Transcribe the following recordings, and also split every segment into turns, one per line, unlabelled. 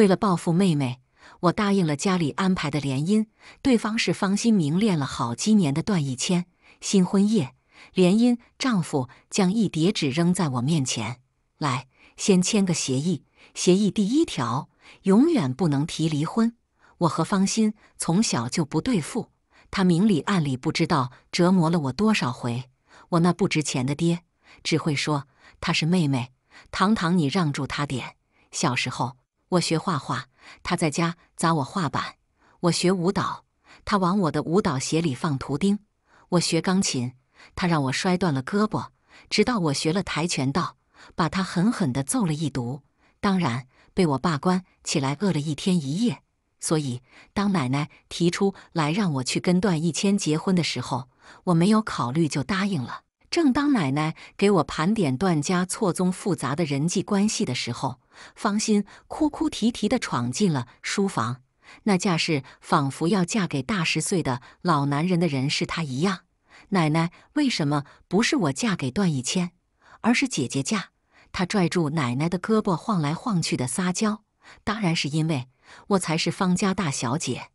为了报复妹妹，我答应了家里安排的联姻，对方是方心明恋了好几年的段一谦。新婚夜，联姻丈夫将一叠纸扔在我面前：“来，先签个协议。协议第一条，永远不能提离婚。”我和方心从小就不对付，他明里暗里不知道折磨了我多少回。我那不值钱的爹只会说：“她是妹妹，堂堂你让住她点。”小时候。我学画画，他在家砸我画板；我学舞蹈，他往我的舞蹈鞋里放图钉；我学钢琴，他让我摔断了胳膊。直到我学了跆拳道，把他狠狠地揍了一顿，当然被我爸关起来饿了一天一夜。所以，当奶奶提出来让我去跟段一谦结婚的时候，我没有考虑就答应了。正当奶奶给我盘点段家错综复杂的人际关系的时候，方心哭哭啼啼地闯进了书房，那架势仿佛要嫁给大十岁的老男人的人是他一样。奶奶，为什么不是我嫁给段一谦，而是姐姐嫁？他拽住奶奶的胳膊晃来晃去的撒娇，当然是因为我才是方家大小姐，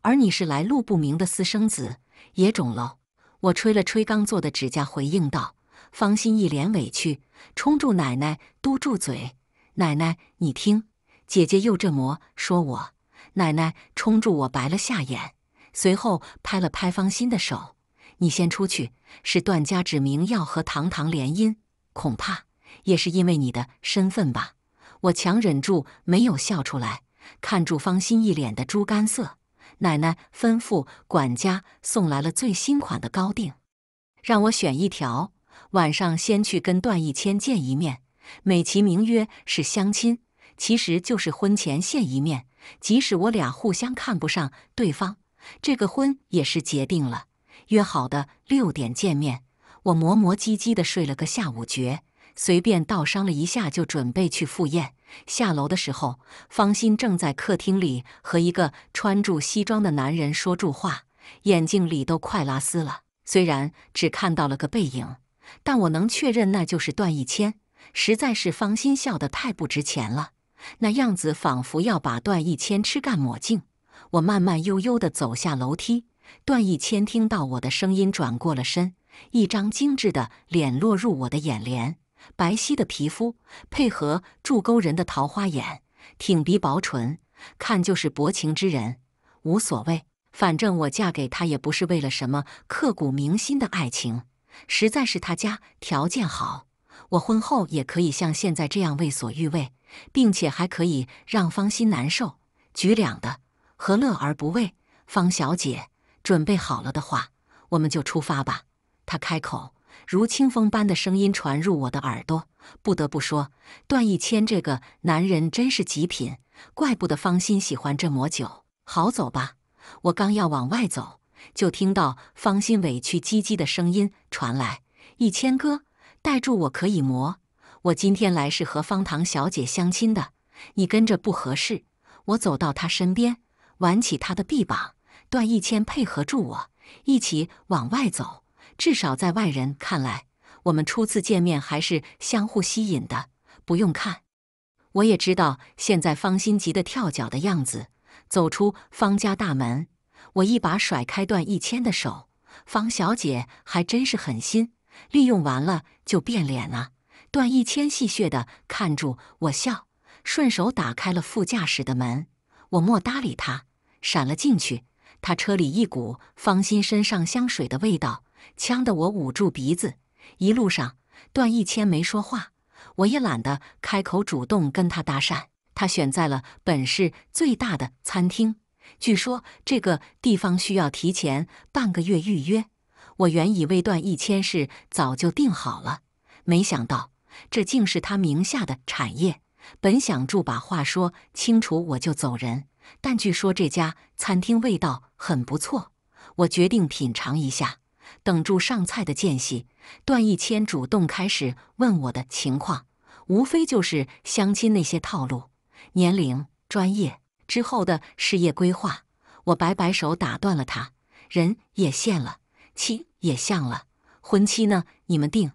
而你是来路不明的私生子，野种了。我吹了吹刚做的指甲，回应道：“方心一脸委屈，冲住奶奶嘟住嘴。奶奶，你听，姐姐又这模说我。”奶奶冲住我白了下眼，随后拍了拍方心的手：“你先出去。是段家指明要和堂堂联姻，恐怕也是因为你的身份吧？”我强忍住没有笑出来，看住方心一脸的猪肝色。奶奶吩咐管家送来了最新款的高定，让我选一条。晚上先去跟段一谦见一面，美其名曰是相亲，其实就是婚前见一面。即使我俩互相看不上对方，这个婚也是结定了。约好的六点见面，我磨磨唧唧的睡了个下午觉。随便倒伤了一下，就准备去赴宴。下楼的时候，方心正在客厅里和一个穿着西装的男人说住话，眼睛里都快拉丝了。虽然只看到了个背影，但我能确认那就是段一谦。实在是方心笑得太不值钱了，那样子仿佛要把段一谦吃干抹净。我慢慢悠悠地走下楼梯，段一谦听到我的声音，转过了身，一张精致的脸落入我的眼帘。白皙的皮肤，配合住沟人的桃花眼，挺鼻薄唇，看就是薄情之人。无所谓，反正我嫁给他也不是为了什么刻骨铭心的爱情，实在是他家条件好，我婚后也可以像现在这样为所欲为，并且还可以让方心难受。举两的，何乐而不为？方小姐，准备好了的话，我们就出发吧。他开口。如清风般的声音传入我的耳朵，不得不说，段一谦这个男人真是极品，怪不得方心喜欢这抹酒。好走吧！我刚要往外走，就听到方心委屈唧唧的声音传来：“一谦哥，带住我可以磨。我今天来是和方糖小姐相亲的，你跟着不合适。”我走到他身边，挽起他的臂膀，段一谦配合住我，一起往外走。至少在外人看来，我们初次见面还是相互吸引的。不用看，我也知道现在方心急得跳脚的样子。走出方家大门，我一把甩开段一谦的手。方小姐还真是狠心，利用完了就变脸啊！段一谦戏谑的看住我笑，顺手打开了副驾驶的门。我莫搭理他，闪了进去。他车里一股方心身上香水的味道。呛得我捂住鼻子，一路上段一千没说话，我也懒得开口主动跟他搭讪。他选在了本市最大的餐厅，据说这个地方需要提前半个月预约。我原以为段一千是早就订好了，没想到这竟是他名下的产业。本想住把话说清楚我就走人，但据说这家餐厅味道很不错，我决定品尝一下。等住上菜的间隙，段一谦主动开始问我的情况，无非就是相亲那些套路、年龄、专业之后的事业规划。我摆摆手打断了他，人也现了，亲也像了，婚期呢？你们定，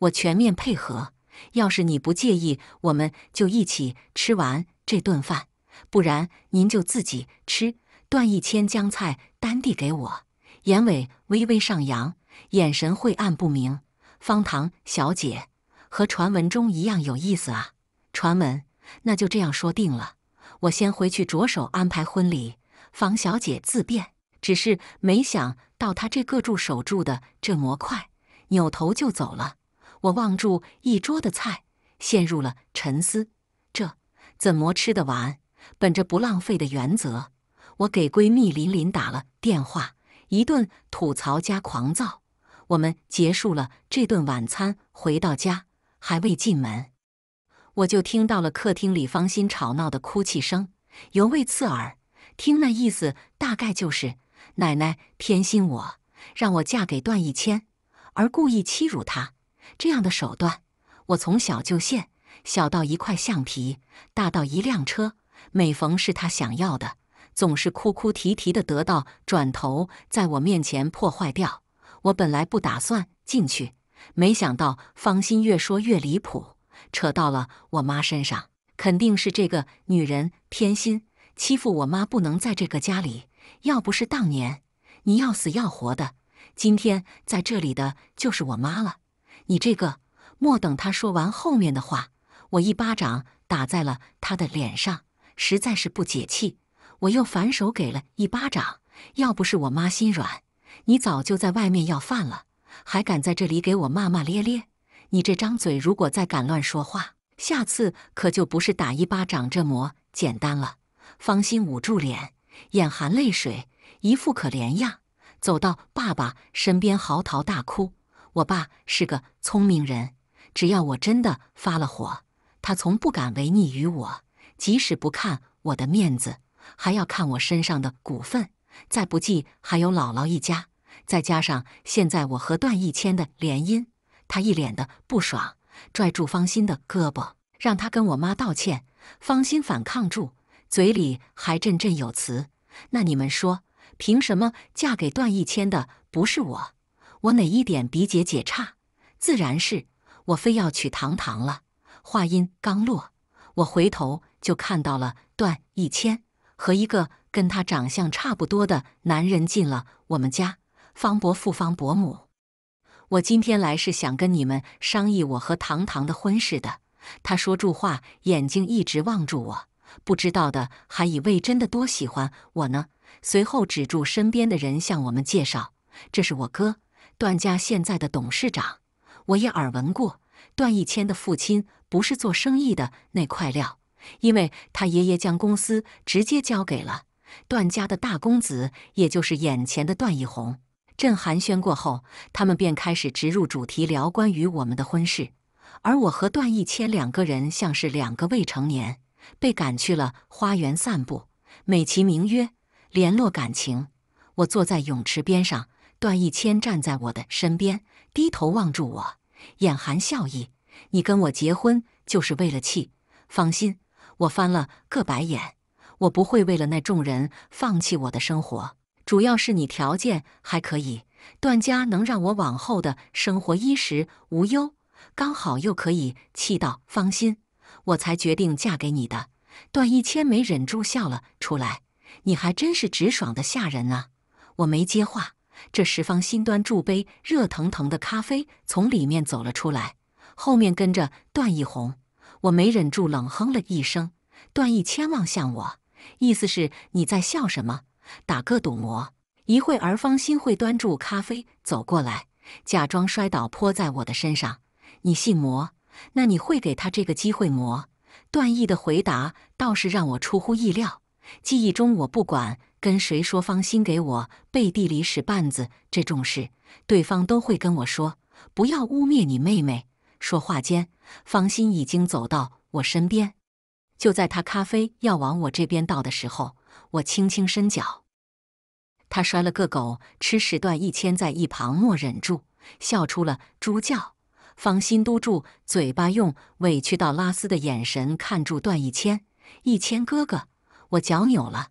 我全面配合。要是你不介意，我们就一起吃完这顿饭；不然您就自己吃。段一谦将菜单递给我。眼尾微微上扬，眼神晦暗不明。方糖小姐和传闻中一样有意思啊！传闻，那就这样说定了。我先回去着手安排婚礼，方小姐自便。只是没想到她这个住手住的这模快，扭头就走了。我望住一桌的菜，陷入了沉思：这怎么吃得完？本着不浪费的原则，我给闺蜜琳琳打了电话。一顿吐槽加狂躁，我们结束了这顿晚餐，回到家还未进门，我就听到了客厅里芳心吵闹的哭泣声，尤为刺耳。听那意思，大概就是奶奶偏心我，让我嫁给段奕谦，而故意欺辱他。这样的手段，我从小就现，小到一块橡皮，大到一辆车，每逢是他想要的。总是哭哭啼啼的，得到转头在我面前破坏掉。我本来不打算进去，没想到方心越说越离谱，扯到了我妈身上。肯定是这个女人偏心，欺负我妈不能在这个家里。要不是当年你要死要活的，今天在这里的就是我妈了。你这个，莫等他说完后面的话，我一巴掌打在了他的脸上，实在是不解气。我又反手给了一巴掌，要不是我妈心软，你早就在外面要饭了，还敢在这里给我骂骂咧咧！你这张嘴，如果再敢乱说话，下次可就不是打一巴掌这么简单了。方心捂住脸，眼含泪水，一副可怜样，走到爸爸身边，嚎啕大哭。我爸是个聪明人，只要我真的发了火，他从不敢违逆于我，即使不看我的面子。还要看我身上的股份，再不济还有姥姥一家，再加上现在我和段一谦的联姻，他一脸的不爽，拽住方心的胳膊，让他跟我妈道歉。方心反抗住，嘴里还振振有词：“那你们说，凭什么嫁给段一谦的不是我？我哪一点比姐姐差？自然是，我非要娶糖糖了。”话音刚落，我回头就看到了段一谦。和一个跟他长相差不多的男人进了我们家，方伯父、方伯母，我今天来是想跟你们商议我和堂堂的婚事的。他说住话，眼睛一直望住我，不知道的还以为真的多喜欢我呢。随后止住身边的人，向我们介绍：“这是我哥，段家现在的董事长，我也耳闻过。段逸谦的父亲不是做生意的那块料。”因为他爷爷将公司直接交给了段家的大公子，也就是眼前的段奕宏。阵寒暄过后，他们便开始直入主题，聊关于我们的婚事。而我和段一谦两个人像是两个未成年，被赶去了花园散步，美其名曰联络感情。我坐在泳池边上，段一谦站在我的身边，低头望住我，眼含笑意：“你跟我结婚就是为了气，放心。”我翻了个白眼，我不会为了那众人放弃我的生活。主要是你条件还可以，段家能让我往后的生活衣食无忧，刚好又可以气到芳心，我才决定嫁给你的。段一谦没忍住笑了出来，你还真是直爽的吓人啊！我没接话，这时方心端住杯热腾腾的咖啡从里面走了出来，后面跟着段奕宏。我没忍住，冷哼了一声。段毅谦望向我，意思是你在笑什么？打个赌魔，一会儿方心会端住咖啡走过来，假装摔倒泼在我的身上。你信魔？那你会给他这个机会魔？段毅的回答倒是让我出乎意料。记忆中，我不管跟谁说方心给我背地里使绊子这种事，对方都会跟我说不要污蔑你妹妹。说话间，方心已经走到我身边。就在他咖啡要往我这边倒的时候，我轻轻伸脚，他摔了个狗吃屎。段一谦在一旁默忍住，笑出了猪叫。方心嘟住嘴巴，用委屈到拉丝的眼神看住段一谦。一谦哥哥，我脚扭了，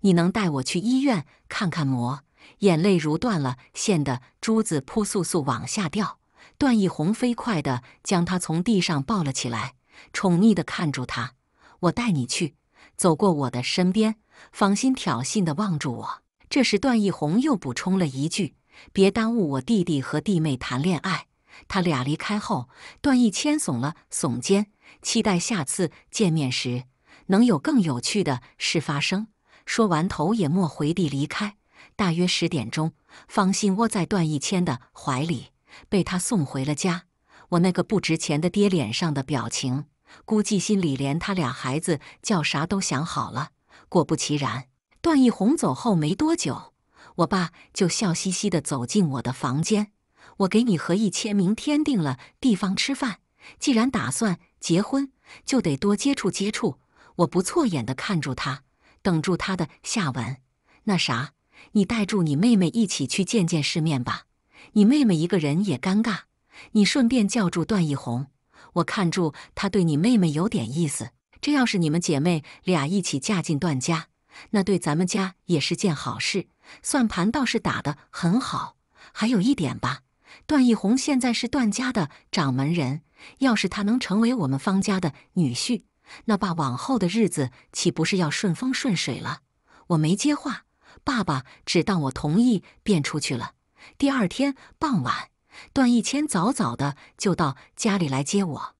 你能带我去医院看看么？眼泪如断了线的珠子，扑簌簌往下掉。段奕宏飞快地将他从地上抱了起来，宠溺地看住他：“我带你去。”走过我的身边，芳心挑衅地望住我。这时，段奕宏又补充了一句：“别耽误我弟弟和弟妹谈恋爱。”他俩离开后，段奕谦耸了耸肩，期待下次见面时能有更有趣的事发生。说完，头也没回地离开。大约十点钟，方心窝在段奕谦的怀里。被他送回了家，我那个不值钱的爹脸上的表情，估计心里连他俩孩子叫啥都想好了。果不其然，段奕宏走后没多久，我爸就笑嘻嘻的走进我的房间：“我给你和一千明天定了地方吃饭，既然打算结婚，就得多接触接触。”我不错眼的看住他，等住他的下文。那啥，你带住你妹妹一起去见见世面吧。你妹妹一个人也尴尬，你顺便叫住段奕宏，我看住他对你妹妹有点意思。这要是你们姐妹俩一起嫁进段家，那对咱们家也是件好事。算盘倒是打得很好。还有一点吧，段奕宏现在是段家的掌门人，要是他能成为我们方家的女婿，那爸往后的日子岂不是要顺风顺水了？我没接话，爸爸只当我同意，便出去了。第二天傍晚，段一谦早早的就到家里来接我。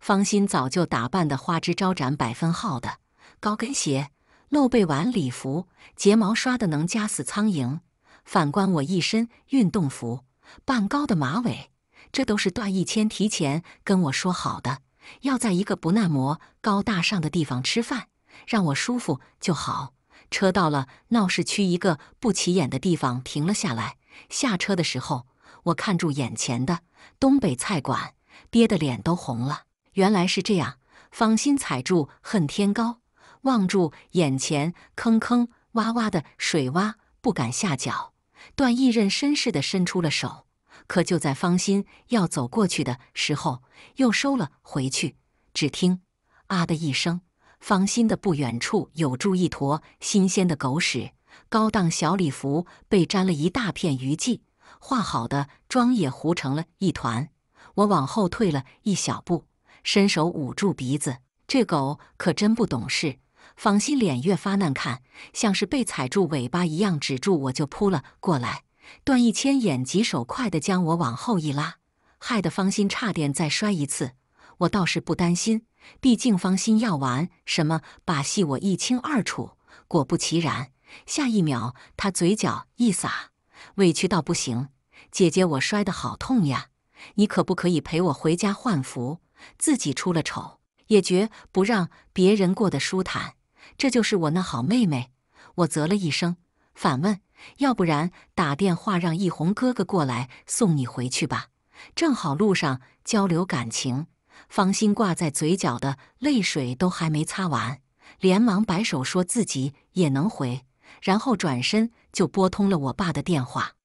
方心早就打扮的花枝招展，百分号的高跟鞋、露背晚礼服、睫毛刷的能夹死苍蝇。反观我一身运动服、半高的马尾，这都是段一谦提前跟我说好的，要在一个不耐磨、高大上的地方吃饭，让我舒服就好。车到了闹市区一个不起眼的地方停了下来。下车的时候，我看住眼前的东北菜馆，憋得脸都红了。原来是这样，芳心踩住恨天高，望住眼前坑坑洼洼的水洼，不敢下脚。段义任绅士的伸出了手，可就在芳心要走过去的时候，又收了回去。只听“啊”的一声，芳心的不远处有住一坨新鲜的狗屎。高档小礼服被沾了一大片鱼迹，化好的妆也糊成了一团。我往后退了一小步，伸手捂住鼻子。这狗可真不懂事，方心脸越发难看，像是被踩住尾巴一样，止住我就扑了过来。段一千眼疾手快地将我往后一拉，害得方心差点再摔一次。我倒是不担心，毕竟方心要玩什么把戏，我一清二楚。果不其然。下一秒，她嘴角一撒，委屈到不行：“姐姐，我摔得好痛呀！你可不可以陪我回家换服？自己出了丑，也绝不让别人过得舒坦。这就是我那好妹妹。”我啧了一声，反问：“要不然打电话让一红哥哥过来送你回去吧？正好路上交流感情。”芳心挂在嘴角的泪水都还没擦完，连忙摆手说自己也能回。然后转身就拨通了我爸的电话，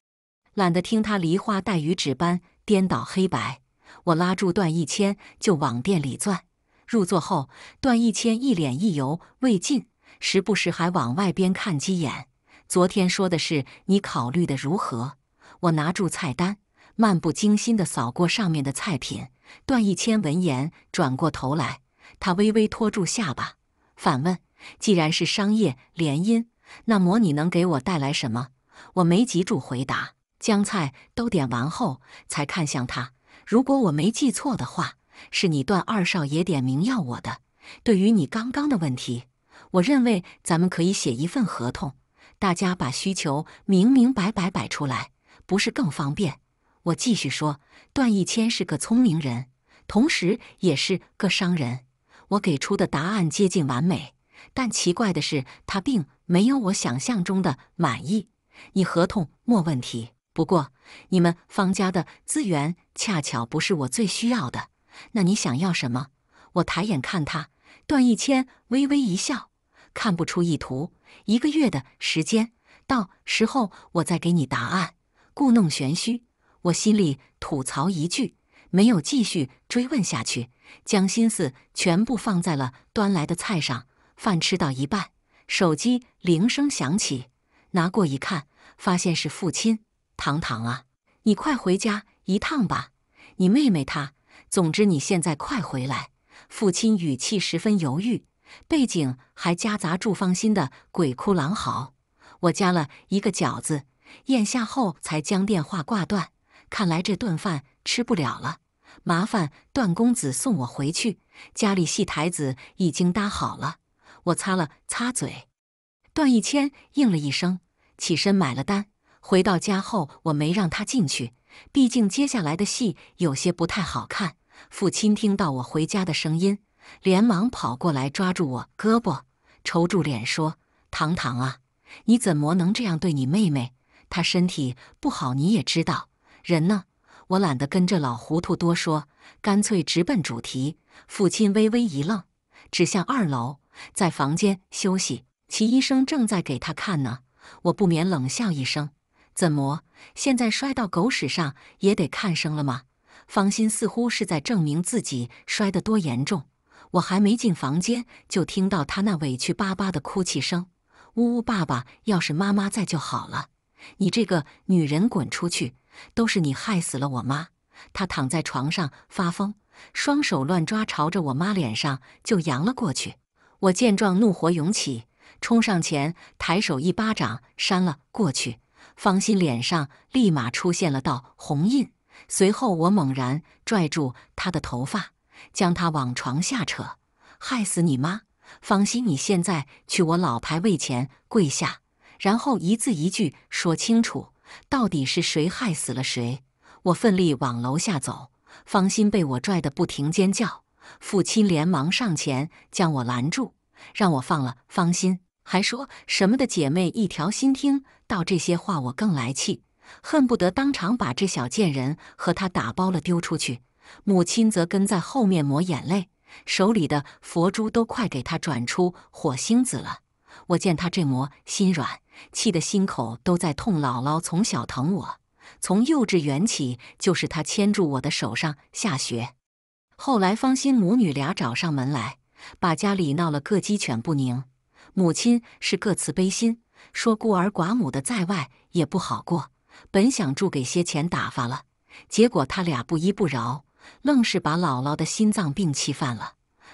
懒得听他梨花带雨纸般颠倒黑白。我拉住段一谦就往店里钻。入座后，段一谦一脸意犹未尽，时不时还往外边看几眼。昨天说的是你考虑的如何？我拿住菜单，漫不经心地扫过上面的菜品。段一谦闻言转过头来，他微微托住下巴，反问：“既然是商业联姻？”那模拟能给我带来什么？我没急住回答。将菜都点完后，才看向他。如果我没记错的话，是你段二少爷点名要我的。对于你刚刚的问题，我认为咱们可以写一份合同，大家把需求明明白白摆出来，不是更方便？我继续说，段一谦是个聪明人，同时也是个商人。我给出的答案接近完美，但奇怪的是他并。没有我想象中的满意，你合同莫问题。不过你们方家的资源恰巧不是我最需要的，那你想要什么？我抬眼看他，段一谦微微一笑，看不出意图。一个月的时间，到时候我再给你答案。故弄玄虚，我心里吐槽一句，没有继续追问下去，将心思全部放在了端来的菜上。饭吃到一半。手机铃声响起，拿过一看，发现是父亲。糖糖啊，你快回家一趟吧，你妹妹她……总之你现在快回来。父亲语气十分犹豫，背景还夹杂住方心的鬼哭狼嚎。我夹了一个饺子，咽下后才将电话挂断。看来这顿饭吃不了了，麻烦段公子送我回去。家里戏台子已经搭好了。我擦了擦嘴，段一谦应了一声，起身买了单。回到家后，我没让他进去，毕竟接下来的戏有些不太好看。父亲听到我回家的声音，连忙跑过来，抓住我胳膊，抽住脸说：“唐唐啊，你怎么能这样对你妹妹？她身体不好，你也知道。人呢？我懒得跟这老糊涂多说，干脆直奔主题。”父亲微微一愣，指向二楼。在房间休息，齐医生正在给他看呢。我不免冷笑一声：“怎么，现在摔到狗屎上也得看生了吗？”方心似乎是在证明自己摔得多严重。我还没进房间，就听到他那委屈巴巴的哭泣声：“呜呜，爸爸，要是妈妈在就好了。”“你这个女人，滚出去！都是你害死了我妈！”他躺在床上发疯，双手乱抓，朝着我妈脸上就扬了过去。我见状，怒火涌起，冲上前，抬手一巴掌扇了过去。方心脸上立马出现了道红印。随后，我猛然拽住他的头发，将他往床下扯：“害死你妈！方心，你现在去我老牌位前跪下，然后一字一句说清楚，到底是谁害死了谁！”我奋力往楼下走，方心被我拽得不停尖叫。父亲连忙上前将我拦住，让我放了芳心，还说什么的姐妹一条心。听到这些话，我更来气，恨不得当场把这小贱人和他打包了丢出去。母亲则跟在后面抹眼泪，手里的佛珠都快给他转出火星子了。我见他这模心软，气得心口都在痛。姥姥从小疼我，从幼稚园起就是她牵住我的手上下学。后来，方心母女俩找上门来，把家里闹了个鸡犬不宁。母亲是各慈悲心，说孤儿寡母的在外也不好过，本想住给些钱打发了，结果他俩不依不饶，愣是把姥姥的心脏病气犯了。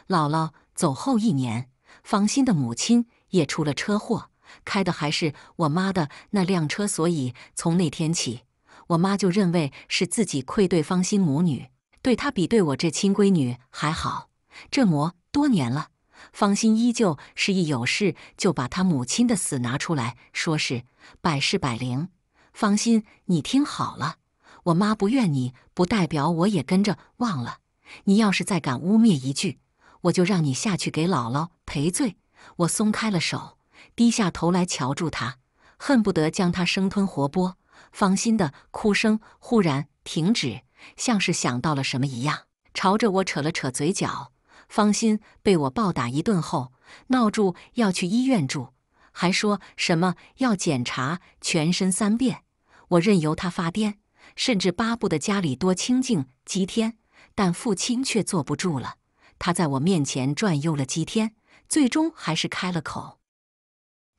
姥姥走后一年，方心的母亲也出了车祸，开的还是我妈的那辆车，所以从那天起，我妈就认为是自己愧对方心母女。对她比对我这亲闺女还好，这魔多年了，方心依旧是一有事就把她母亲的死拿出来说是百试百灵。方心，你听好了，我妈不怨你，不代表我也跟着忘了。你要是再敢污蔑一句，我就让你下去给姥姥赔罪。我松开了手，低下头来瞧住她，恨不得将她生吞活剥。方心的哭声忽然停止。像是想到了什么一样，朝着我扯了扯嘴角。方心被我暴打一顿后，闹住要去医院住，还说什么要检查全身三遍。我任由他发癫，甚至巴不得家里多清静几天。但父亲却坐不住了，他在我面前转悠了几天，最终还是开了口：“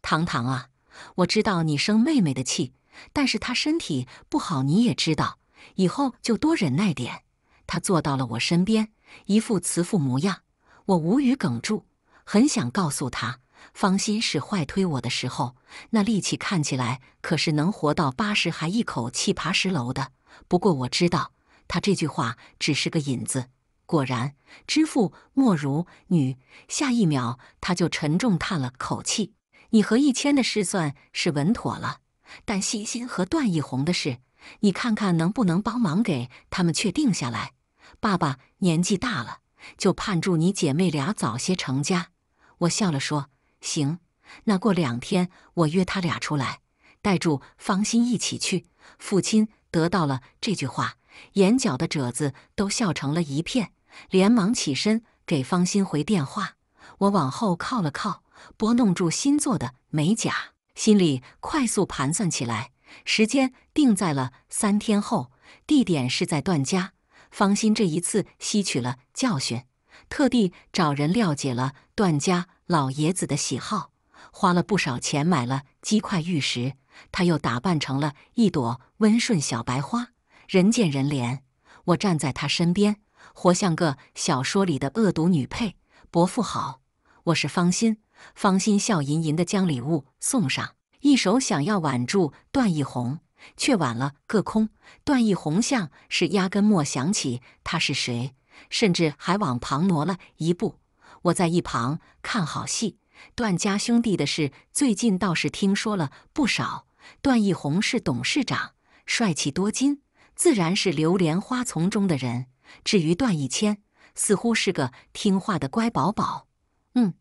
唐唐啊，我知道你生妹妹的气，但是她身体不好，你也知道。”以后就多忍耐点。他坐到了我身边，一副慈父模样。我无语哽住，很想告诉他：“方心是坏推我的时候，那力气看起来可是能活到八十还一口气爬十楼的。”不过我知道，他这句话只是个引子。果然，知父莫如女。下一秒，他就沉重叹了口气：“你和易谦的事算是稳妥了，但西心和段奕宏的事……”你看看能不能帮忙给他们确定下来？爸爸年纪大了，就盼住你姐妹俩早些成家。我笑了说：“行，那过两天我约他俩出来，带住芳心一起去。”父亲得到了这句话，眼角的褶子都笑成了一片，连忙起身给芳心回电话。我往后靠了靠，拨弄住新做的美甲，心里快速盘算起来。时间定在了三天后，地点是在段家。方心这一次吸取了教训，特地找人了解了段家老爷子的喜好，花了不少钱买了鸡块玉石。她又打扮成了一朵温顺小白花，人见人怜。我站在她身边，活像个小说里的恶毒女配。伯父好，我是方心。方心笑吟吟地将礼物送上。一手想要挽住段奕宏，却挽了个空。段奕宏像是压根没想起他是谁，甚至还往旁挪了一步。我在一旁看好戏。段家兄弟的事最近倒是听说了不少。段奕宏是董事长，帅气多金，自然是流连花丛中的人。至于段一谦，似乎是个听话的乖宝宝。嗯，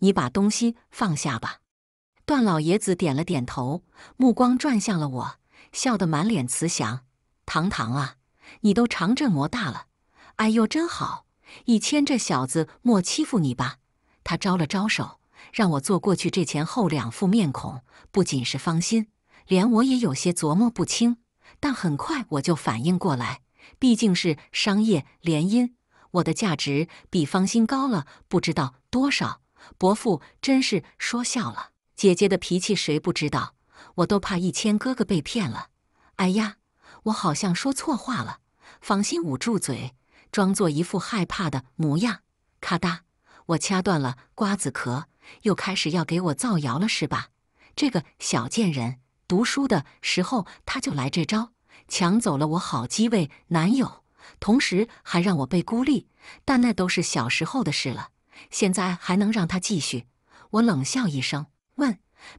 你把东西放下吧。段老爷子点了点头，目光转向了我，笑得满脸慈祥。“唐唐啊，你都长这魔大了，哎呦，真好！一千这小子莫欺负你吧。”他招了招手，让我坐过去。这前后两副面孔，不仅是芳心，连我也有些琢磨不清。但很快我就反应过来，毕竟是商业联姻，我的价值比芳心高了不知道多少。伯父真是说笑了。姐姐的脾气谁不知道？我都怕一千哥哥被骗了。哎呀，我好像说错话了。放心捂住嘴，装作一副害怕的模样。咔哒，我掐断了瓜子壳，又开始要给我造谣了，是吧？这个小贱人，读书的时候他就来这招，抢走了我好几位男友，同时还让我被孤立。但那都是小时候的事了，现在还能让他继续？我冷笑一声。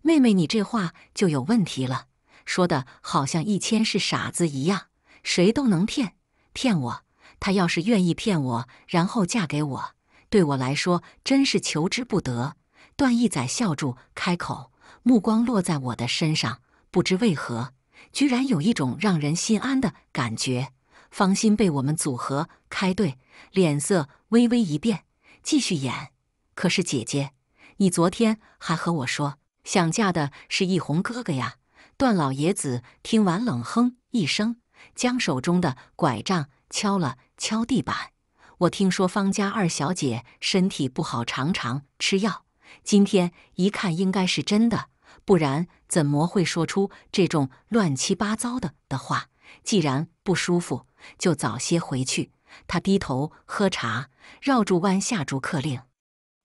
妹妹，你这话就有问题了，说的好像一千是傻子一样，谁都能骗。骗我，他要是愿意骗我，然后嫁给我，对我来说真是求之不得。段义仔笑住开口，目光落在我的身上，不知为何，居然有一种让人心安的感觉。方心被我们组合开对，脸色微微一变，继续演。可是姐姐，你昨天还和我说。想嫁的是一红哥哥呀！段老爷子听完冷哼一声，将手中的拐杖敲了敲地板。我听说方家二小姐身体不好，常常吃药。今天一看，应该是真的，不然怎么会说出这种乱七八糟的的话？既然不舒服，就早些回去。他低头喝茶，绕住弯下逐客令。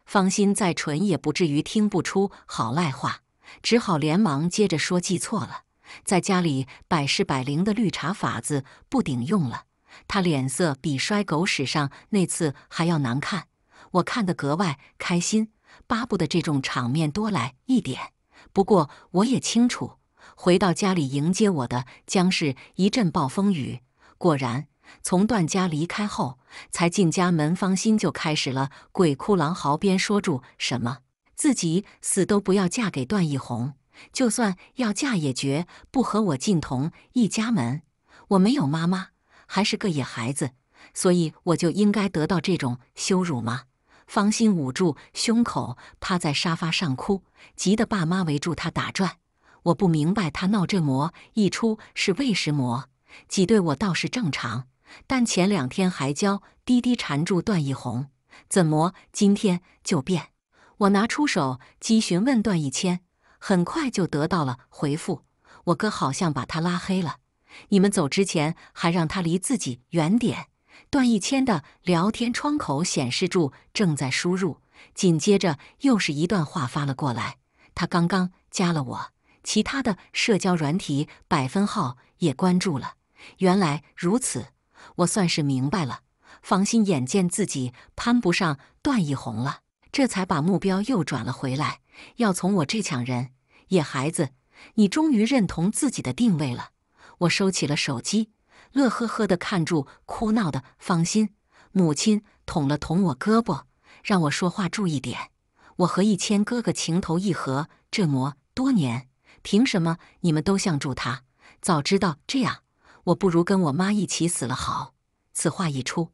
芳心再蠢也不至于听不出好赖话，只好连忙接着说：“记错了，在家里百试百灵的绿茶法子不顶用了。”他脸色比摔狗屎上那次还要难看，我看得格外开心，巴不得这种场面多来一点。不过我也清楚，回到家里迎接我的将是一阵暴风雨。果然。从段家离开后，才进家门，方心就开始了鬼哭狼嚎，边说住什么自己死都不要嫁给段奕宏，就算要嫁也绝不和我进同一家门。我没有妈妈，还是个野孩子，所以我就应该得到这种羞辱吗？方心捂住胸口，趴在沙发上哭，急得爸妈围住她打转。我不明白他闹这魔一出是为什魔挤兑我倒是正常。但前两天还娇滴滴缠住段奕宏，怎么今天就变？我拿出手机询问段奕谦，很快就得到了回复。我哥好像把他拉黑了。你们走之前还让他离自己远点。段奕谦的聊天窗口显示住正在输入，紧接着又是一段话发了过来。他刚刚加了我，其他的社交软体百分号也关注了。原来如此。我算是明白了，房心眼见自己攀不上段奕宏了，这才把目标又转了回来，要从我这抢人。野孩子，你终于认同自己的定位了。我收起了手机，乐呵呵的看住哭闹的房心。母亲捅了捅我胳膊，让我说话注意点。我和一谦哥哥情投意合，这么多年，凭什么你们都向助他？早知道这样。我不如跟我妈一起死了好。此话一出，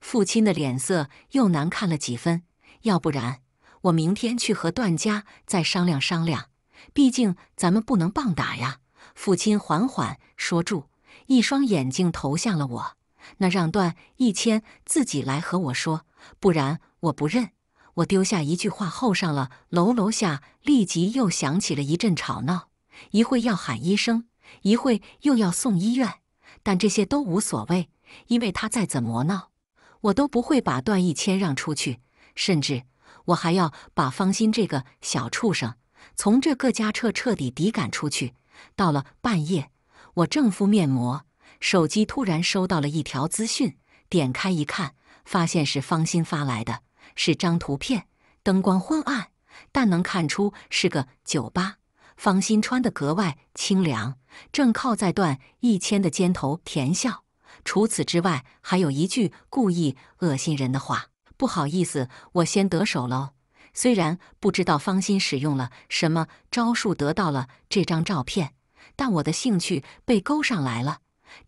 父亲的脸色又难看了几分。要不然，我明天去和段家再商量商量，毕竟咱们不能棒打呀。父亲缓缓说住，一双眼睛投向了我。那让段一千自己来和我说，不然我不认。我丢下一句话后上了楼，楼下立即又响起了一阵吵闹，一会要喊医生，一会又要送医院。但这些都无所谓，因为他再怎么闹，我都不会把段逸谦让出去。甚至，我还要把方心这个小畜生从这个家彻彻底底赶出去。到了半夜，我正敷面膜，手机突然收到了一条资讯，点开一看，发现是方心发来的，是张图片，灯光昏暗，但能看出是个酒吧。方心穿得格外清凉，正靠在段一谦的肩头甜笑。除此之外，还有一句故意恶心人的话：“不好意思，我先得手喽。”虽然不知道方心使用了什么招数得到了这张照片，但我的兴趣被勾上来了。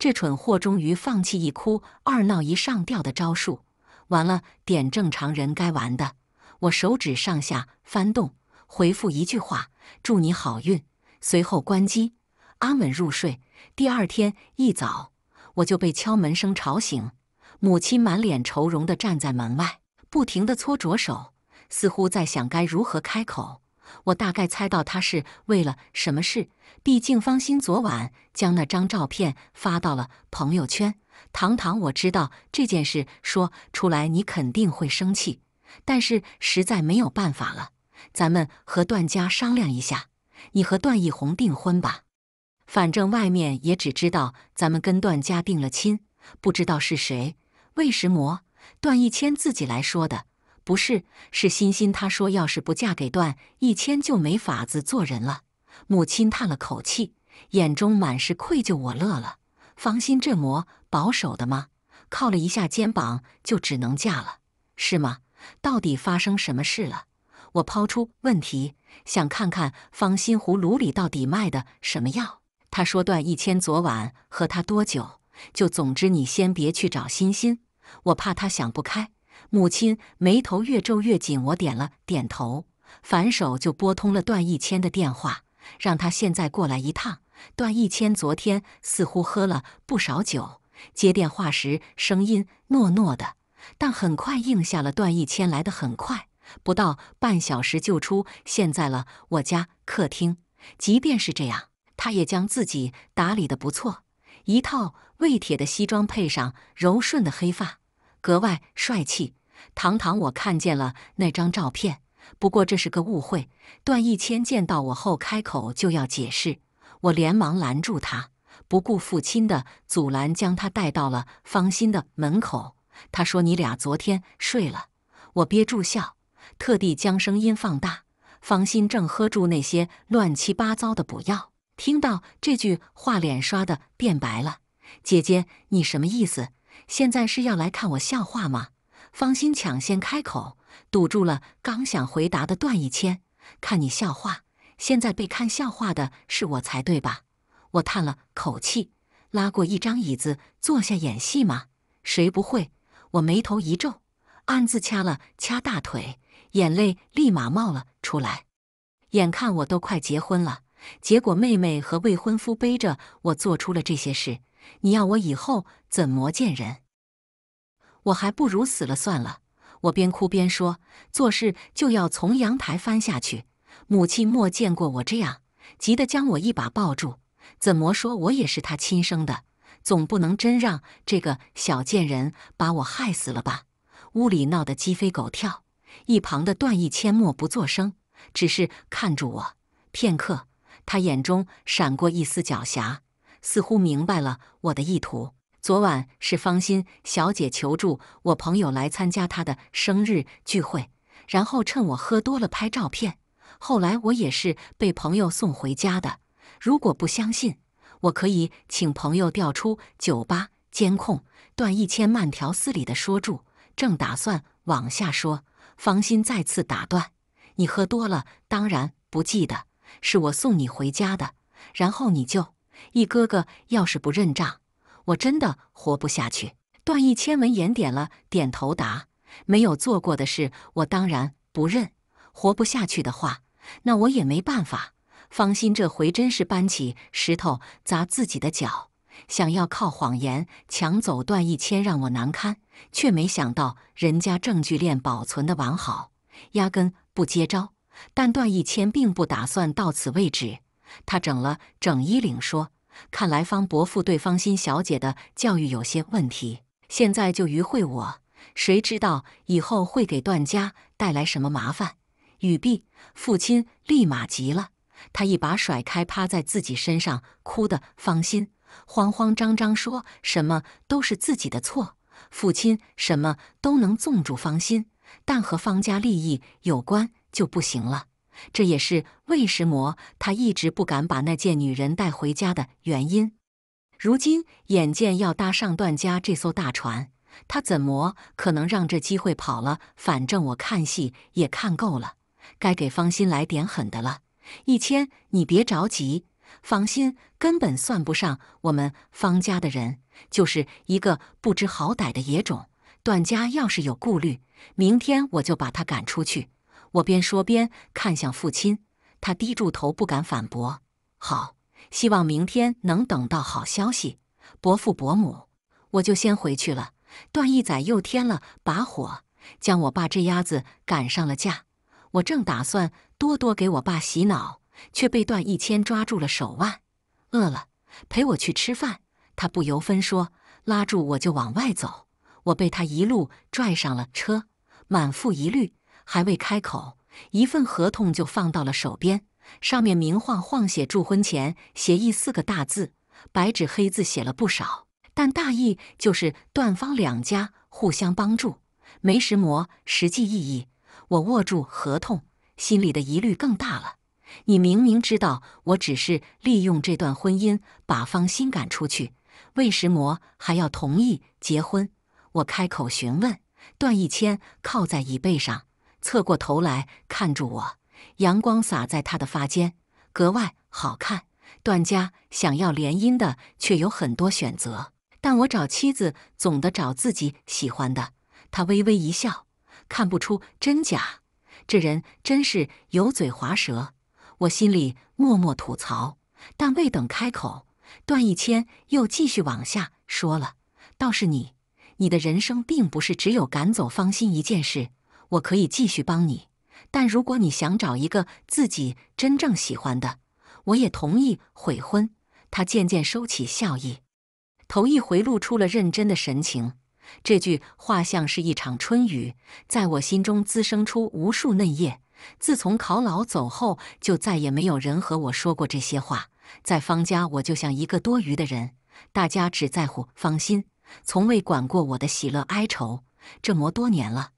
这蠢货终于放弃一哭二闹一上吊的招数，完了点正常人该玩的。我手指上下翻动。回复一句话，祝你好运。随后关机，安稳入睡。第二天一早，我就被敲门声吵醒。母亲满脸愁容地站在门外，不停的搓着手，似乎在想该如何开口。我大概猜到她是为了什么事，毕竟方心昨晚将那张照片发到了朋友圈。糖糖，我知道这件事说出来你肯定会生气，但是实在没有办法了。咱们和段家商量一下，你和段奕宏订婚吧。反正外面也只知道咱们跟段家定了亲，不知道是谁。魏石磨，段一谦自己来说的，不是，是欣欣。她说，要是不嫁给段一谦，就没法子做人了。母亲叹了口气，眼中满是愧疚。我乐了，芳心这魔保守的吗？靠了一下肩膀，就只能嫁了，是吗？到底发生什么事了？我抛出问题，想看看方心湖炉里到底卖的什么药。他说：“段一千昨晚喝他多久？就总之，你先别去找欣欣，我怕他想不开。”母亲眉头越皱越紧，我点了点头，反手就拨通了段一千的电话，让他现在过来一趟。段一千昨天似乎喝了不少酒，接电话时声音糯糯的，但很快应下了。段一千来得很快。不到半小时就出现在了我家客厅。即便是这样，他也将自己打理得不错，一套未铁的西装配上柔顺的黑发，格外帅气。堂堂我看见了那张照片，不过这是个误会。段一谦见到我后开口就要解释，我连忙拦住他，不顾父亲的阻拦，将他带到了方心的门口。他说：“你俩昨天睡了。”我憋住笑。特地将声音放大，方心正喝住那些乱七八糟的补药，听到这句话，脸刷的变白了。姐姐，你什么意思？现在是要来看我笑话吗？方心抢先开口，堵住了刚想回答的段一谦。看你笑话，现在被看笑话的是我才对吧？我叹了口气，拉过一张椅子坐下，演戏吗？谁不会？我眉头一皱，暗自掐了掐大腿。眼泪立马冒了出来，眼看我都快结婚了，结果妹妹和未婚夫背着我做出了这些事，你要我以后怎么见人？我还不如死了算了。我边哭边说：“做事就要从阳台翻下去。”母亲莫见过我这样，急得将我一把抱住。怎么说我也是他亲生的，总不能真让这个小贱人把我害死了吧？屋里闹得鸡飞狗跳。一旁的段一千默不作声，只是看住我片刻。他眼中闪过一丝狡黠，似乎明白了我的意图。昨晚是方心小姐求助我朋友来参加她的生日聚会，然后趁我喝多了拍照片。后来我也是被朋友送回家的。如果不相信，我可以请朋友调出酒吧监控。段一千慢条斯理地说住，正打算往下说。方心再次打断：“你喝多了，当然不记得，是我送你回家的。然后你就……一哥哥，要是不认账，我真的活不下去。”段义千闻言点了点头，答：“没有做过的事，我当然不认。活不下去的话，那我也没办法。”方心这回真是搬起石头砸自己的脚。想要靠谎言抢走段一谦，让我难堪，却没想到人家证据链保存的完好，压根不接招。但段一谦并不打算到此为止，他整了整衣领说：“看来方伯父对方心小姐的教育有些问题，现在就愚会我，谁知道以后会给段家带来什么麻烦？”语毕，父亲立马急了，他一把甩开趴在自己身上哭的方心。慌慌张张说什么都是自己的错，父亲什么都能纵住方心，但和方家利益有关就不行了。这也是为什么他一直不敢把那贱女人带回家的原因。如今眼见要搭上段家这艘大船，他怎么可能让这机会跑了？反正我看戏也看够了，该给方心来点狠的了。一千，你别着急。放心，根本算不上我们方家的人，就是一个不知好歹的野种。段家要是有顾虑，明天我就把他赶出去。我边说边看向父亲，他低住头不敢反驳。好，希望明天能等到好消息。伯父伯母，我就先回去了。段义仔又添了把火，将我爸这鸭子赶上了架。我正打算多多给我爸洗脑。却被段一谦抓住了手腕。饿了，陪我去吃饭。他不由分说，拉住我就往外走。我被他一路拽上了车，满腹疑虑，还未开口，一份合同就放到了手边。上面明晃晃写“住婚前协议”四个大字，白纸黑字写了不少，但大意就是段方两家互相帮助，没什磨实际意义。我握住合同，心里的疑虑更大了。你明明知道，我只是利用这段婚姻把方心赶出去，为什么还要同意结婚。我开口询问，段一谦靠在椅背上，侧过头来看住我。阳光洒在他的发间，格外好看。段家想要联姻的，却有很多选择，但我找妻子，总得找自己喜欢的。他微微一笑，看不出真假，这人真是油嘴滑舌。我心里默默吐槽，但未等开口，段一谦又继续往下说了：“倒是你，你的人生并不是只有赶走方心一件事，我可以继续帮你。但如果你想找一个自己真正喜欢的，我也同意悔婚。”他渐渐收起笑意，头一回露出了认真的神情。这句话像是一场春雨，在我心中滋生出无数嫩叶。自从考老走后，就再也没有人和我说过这些话。在方家，我就像一个多余的人，大家只在乎方心，从未管过我的喜乐哀愁。这么多年了，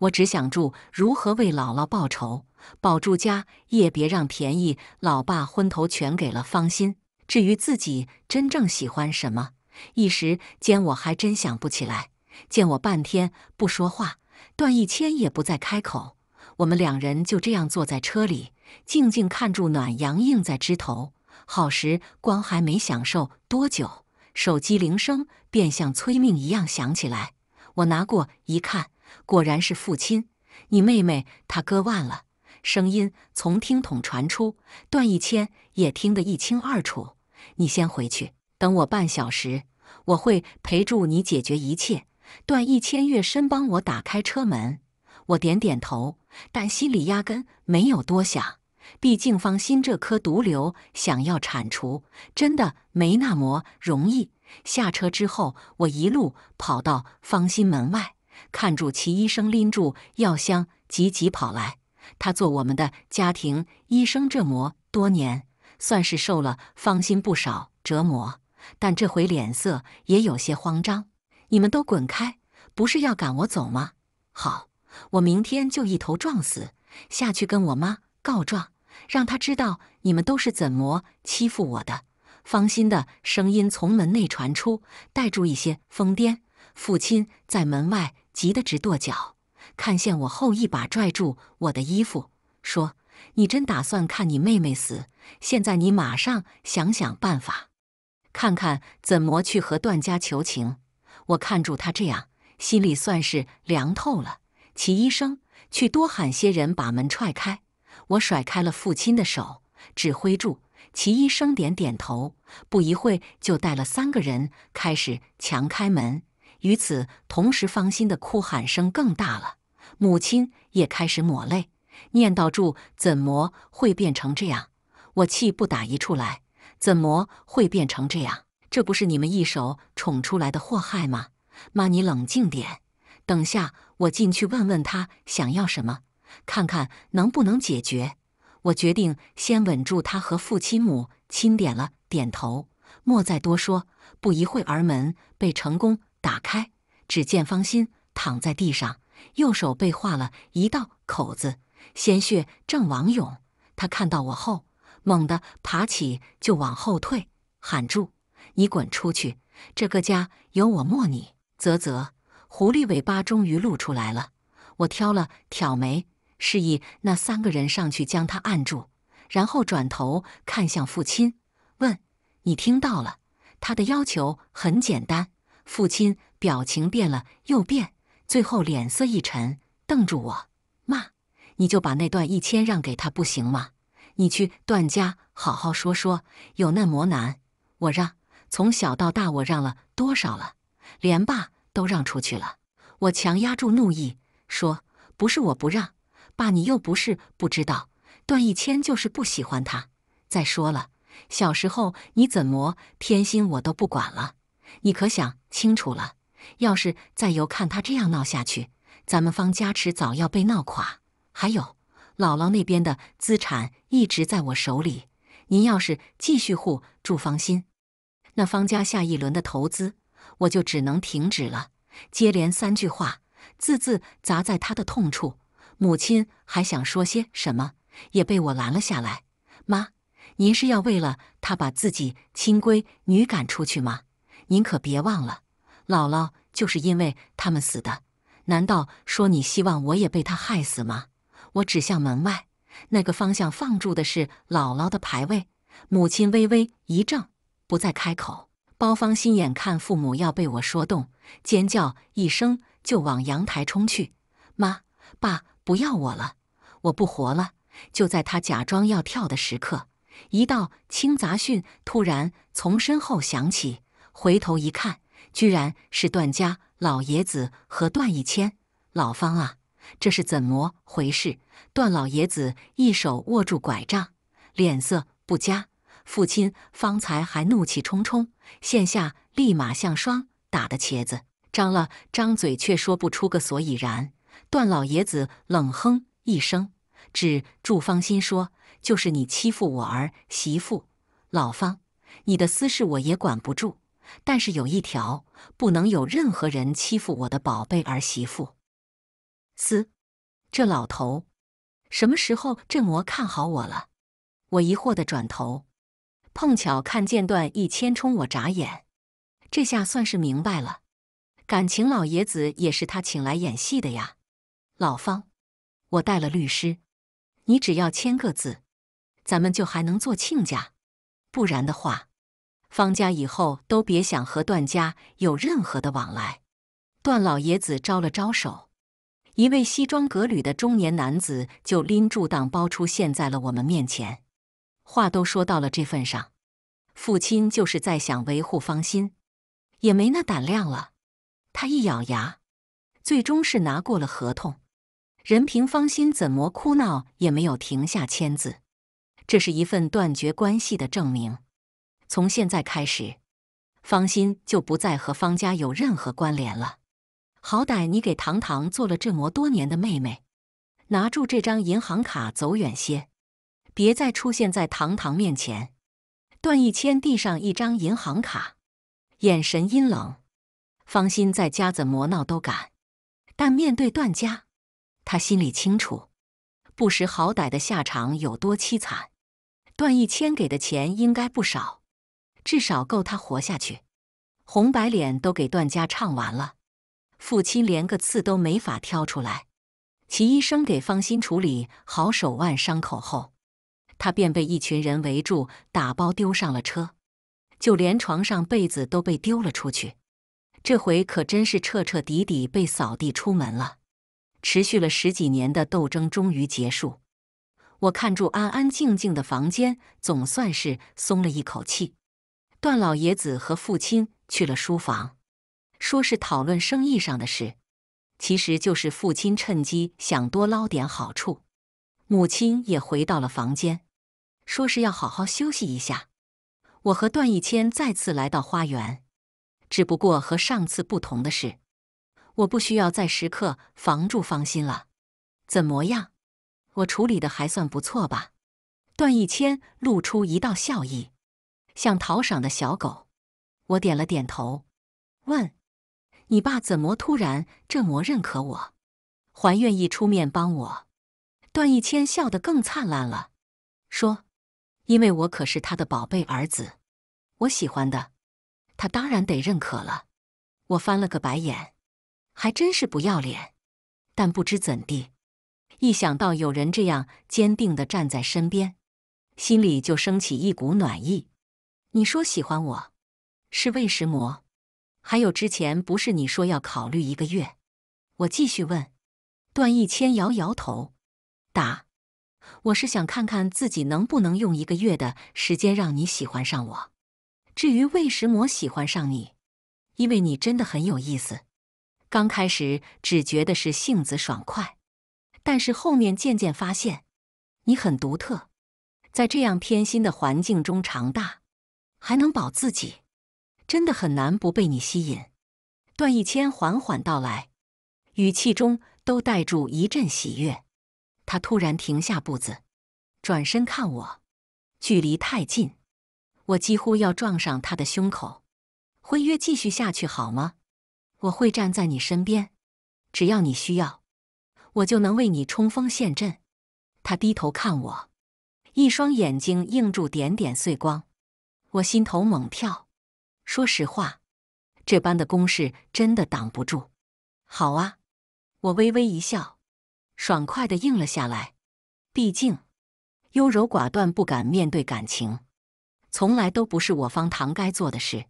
我只想住如何为姥姥报仇，保住家，也别让便宜老爸昏头全给了方心。至于自己真正喜欢什么，一时间我还真想不起来。见我半天不说话，段一谦也不再开口。我们两人就这样坐在车里，静静看住暖阳映在枝头。好时光还没享受多久，手机铃声便像催命一样响起来。我拿过一看，果然是父亲：“你妹妹她割腕了。”声音从听筒传出，段一谦也听得一清二楚。“你先回去，等我半小时，我会陪住你解决一切。”段一谦越身帮我打开车门。我点点头，但心里压根没有多想。毕竟方心这颗毒瘤，想要铲除，真的没那么容易。下车之后，我一路跑到方心门外，看住齐医生拎住药箱，急急跑来。他做我们的家庭医生这么多年，算是受了方心不少折磨，但这回脸色也有些慌张。你们都滚开！不是要赶我走吗？好。我明天就一头撞死下去，跟我妈告状，让她知道你们都是怎么欺负我的。方心的声音从门内传出，带住一些疯癫。父亲在门外急得直跺脚，看见我后一把拽住我的衣服，说：“你真打算看你妹妹死？现在你马上想想办法，看看怎么去和段家求情。”我看住他这样，心里算是凉透了。齐医生，去多喊些人，把门踹开！我甩开了父亲的手，指挥住齐医生，点点头。不一会，就带了三个人开始强开门。与此同时，芳心的哭喊声更大了，母亲也开始抹泪，念叨住：“怎么会变成这样？”我气不打一处来：“怎么会变成这样？这不是你们一手宠出来的祸害吗？”妈，你冷静点。等下，我进去问问他想要什么，看看能不能解决。我决定先稳住他和父亲母。亲点了点头，莫再多说。不一会儿，门被成功打开，只见方心躺在地上，右手被划了一道口子，鲜血正往涌。他看到我后，猛地爬起就往后退，喊住：“你滚出去！这个家有我莫你。”啧啧。狐狸尾巴终于露出来了，我挑了挑眉，示意那三个人上去将他按住，然后转头看向父亲，问：“你听到了？他的要求很简单。”父亲表情变了又变，最后脸色一沉，瞪住我，骂：“你就把那段一千让给他不行吗？你去段家好好说说，有那磨难？我让从小到大我让了多少了？连爸都让出去了，我强压住怒意说：“不是我不让，爸，你又不是不知道，段一千就是不喜欢他。再说了，小时候你怎么偏心我都不管了，你可想清楚了。要是再由看他这样闹下去，咱们方家迟早要被闹垮。还有，姥姥那边的资产一直在我手里，您要是继续护住方心，那方家下一轮的投资。”我就只能停止了，接连三句话，字字砸在他的痛处。母亲还想说些什么，也被我拦了下来。妈，您是要为了他把自己亲闺女赶出去吗？您可别忘了，姥姥就是因为他们死的。难道说你希望我也被他害死吗？我指向门外那个方向，放住的是姥姥的牌位。母亲微微一怔，不再开口。包芳心眼看父母要被我说动，尖叫一声就往阳台冲去。妈、爸不要我了，我不活了！就在他假装要跳的时刻，一道轻杂讯突然从身后响起。回头一看，居然是段家老爷子和段一谦。老方啊，这是怎么回事？段老爷子一手握住拐杖，脸色不佳。父亲方才还怒气冲冲，现下立马像霜打的茄子，张了张嘴却说不出个所以然。段老爷子冷哼一声，指祝芳心说：“就是你欺负我儿媳妇，老方，你的私事我也管不住，但是有一条，不能有任何人欺负我的宝贝儿媳妇。”嘶，这老头什么时候这魔看好我了？我疑惑的转头。碰巧看见段一千冲我眨眼，这下算是明白了，感情老爷子也是他请来演戏的呀。老方，我带了律师，你只要签个字，咱们就还能做亲家；不然的话，方家以后都别想和段家有任何的往来。段老爷子招了招手，一位西装革履的中年男子就拎住档包出现在了我们面前。话都说到了这份上，父亲就是在想维护方心，也没那胆量了。他一咬牙，最终是拿过了合同。任凭方心怎么哭闹，也没有停下签字。这是一份断绝关系的证明。从现在开始，方心就不再和方家有任何关联了。好歹你给糖糖做了这么多年的妹妹，拿住这张银行卡，走远些。别再出现在唐唐面前。段一谦递上一张银行卡，眼神阴冷。方心在家怎么闹都敢，但面对段家，他心里清楚，不识好歹的下场有多凄惨。段一谦给的钱应该不少，至少够他活下去。红白脸都给段家唱完了，父亲连个刺都没法挑出来。齐医生给方心处理好手腕伤口后。他便被一群人围住，打包丢上了车，就连床上被子都被丢了出去。这回可真是彻彻底底被扫地出门了。持续了十几年的斗争终于结束，我看住安安静静的房间，总算是松了一口气。段老爷子和父亲去了书房，说是讨论生意上的事，其实就是父亲趁机想多捞点好处。母亲也回到了房间。说是要好好休息一下。我和段一谦再次来到花园，只不过和上次不同的是，我不需要再时刻防住芳心了。怎么样？我处理的还算不错吧？段一谦露出一道笑意，像讨赏的小狗。我点了点头，问：“你爸怎么突然这么认可我，还愿意出面帮我？”段一谦笑得更灿烂了，说。因为我可是他的宝贝儿子，我喜欢的，他当然得认可了。我翻了个白眼，还真是不要脸。但不知怎地，一想到有人这样坚定的站在身边，心里就升起一股暖意。你说喜欢我是为什么？还有之前不是你说要考虑一个月？我继续问，段一谦摇摇头，答。我是想看看自己能不能用一个月的时间让你喜欢上我。至于为什么喜欢上你，因为你真的很有意思。刚开始只觉得是性子爽快，但是后面渐渐发现你很独特，在这样偏心的环境中长大，还能保自己，真的很难不被你吸引。段一谦缓缓道来，语气中都带住一阵喜悦。他突然停下步子，转身看我，距离太近，我几乎要撞上他的胸口。辉月，继续下去好吗？我会站在你身边，只要你需要，我就能为你冲锋陷阵。他低头看我，一双眼睛映住点点碎光，我心头猛跳。说实话，这般的攻势真的挡不住。好啊，我微微一笑。爽快的应了下来，毕竟优柔寡断不敢面对感情，从来都不是我方唐该做的事。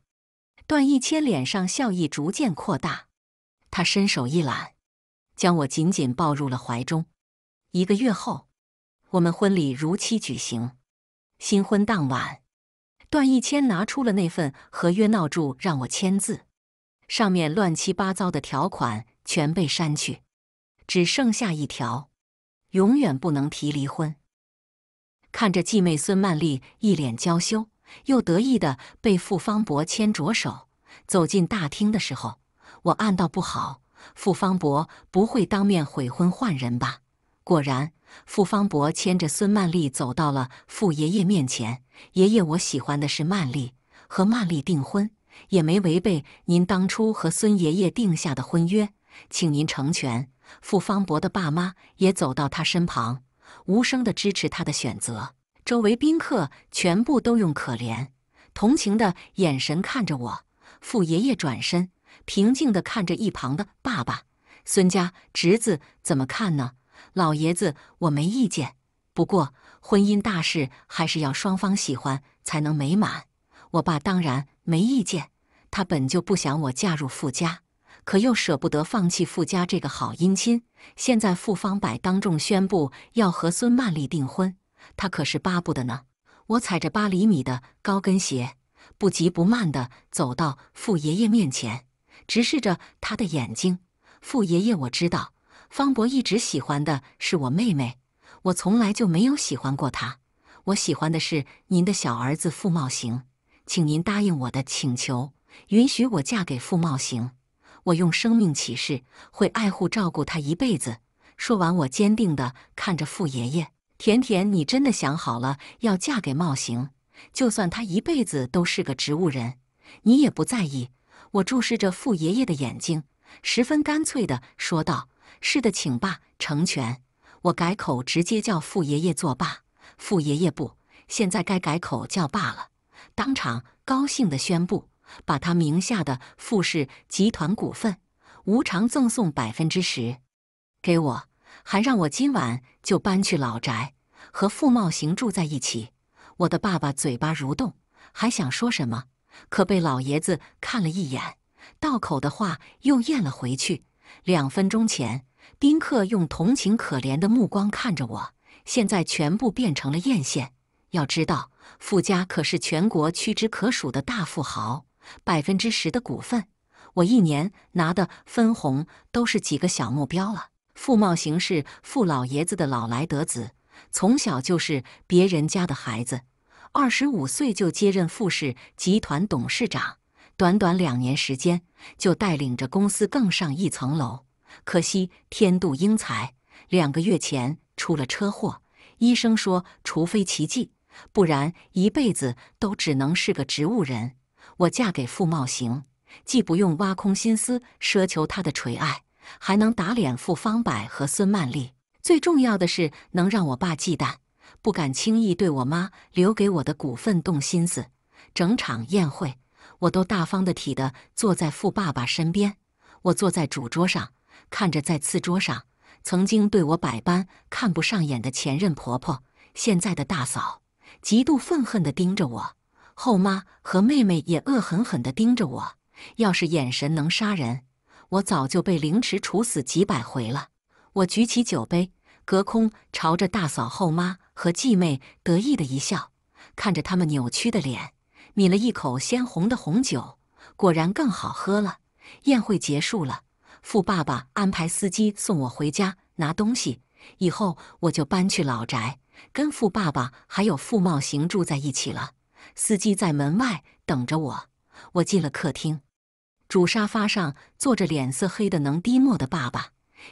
段一谦脸上笑意逐渐扩大，他伸手一揽，将我紧紧抱入了怀中。一个月后，我们婚礼如期举行。新婚当晚，段一谦拿出了那份合约闹著让我签字，上面乱七八糟的条款全被删去。只剩下一条，永远不能提离婚。看着继妹孙曼丽一脸娇羞又得意的被傅方博牵着手走进大厅的时候，我暗道不好，傅方博不会当面悔婚换人吧？果然，傅方博牵着孙曼丽走到了傅爷爷面前：“爷爷，我喜欢的是曼丽，和曼丽订婚也没违背您当初和孙爷爷定下的婚约，请您成全。”傅方博的爸妈也走到他身旁，无声的支持他的选择。周围宾客全部都用可怜、同情的眼神看着我。傅爷爷转身，平静地看着一旁的爸爸：“孙家侄子怎么看呢？”“老爷子，我没意见。不过，婚姻大事还是要双方喜欢才能美满。我爸当然没意见，他本就不想我嫁入傅家。”可又舍不得放弃傅家这个好姻亲。现在傅方柏当众宣布要和孙曼丽订婚，他可是巴不得呢。我踩着八厘米的高跟鞋，不急不慢地走到傅爷爷面前，直视着他的眼睛。傅爷爷，我知道方博一直喜欢的是我妹妹，我从来就没有喜欢过他。我喜欢的是您的小儿子傅茂行，请您答应我的请求，允许我嫁给傅茂行。我用生命起誓，会爱护照顾他一辈子。说完，我坚定地看着傅爷爷：“甜甜，你真的想好了要嫁给茂行？就算他一辈子都是个植物人，你也不在意？”我注视着傅爷爷的眼睛，十分干脆地说道：“是的，请吧，成全我。”改口直接叫傅爷爷做爸。傅爷爷不，现在该改口叫爸了。当场高兴地宣布。把他名下的富士集团股份无偿赠送百分之十给我，还让我今晚就搬去老宅和傅茂行住在一起。我的爸爸嘴巴蠕动，还想说什么，可被老爷子看了一眼，道口的话又咽了回去。两分钟前，宾客用同情可怜的目光看着我，现在全部变成了艳羡。要知道，傅家可是全国屈指可数的大富豪。百分之十的股份，我一年拿的分红都是几个小目标了。傅茂行是傅老爷子的老来得子，从小就是别人家的孩子，二十五岁就接任傅氏集团董事长，短短两年时间就带领着公司更上一层楼。可惜天妒英才，两个月前出了车祸，医生说除非奇迹，不然一辈子都只能是个植物人。我嫁给傅茂行，既不用挖空心思奢求他的垂爱，还能打脸傅方柏和孙曼丽。最重要的是，能让我爸忌惮，不敢轻易对我妈留给我的股份动心思。整场宴会，我都大方得体的坐在傅爸爸身边。我坐在主桌上，看着在次桌上曾经对我百般看不上眼的前任婆婆，现在的大嫂，极度愤恨的盯着我。后妈和妹妹也恶狠狠地盯着我，要是眼神能杀人，我早就被凌迟处死几百回了。我举起酒杯，隔空朝着大嫂、后妈和继妹得意的一笑，看着他们扭曲的脸，抿了一口鲜红的红酒，果然更好喝了。宴会结束了，富爸爸安排司机送我回家拿东西，以后我就搬去老宅，跟富爸爸还有富茂行住在一起了。司机在门外等着我。我进了客厅，主沙发上坐着脸色黑的能滴墨的爸爸，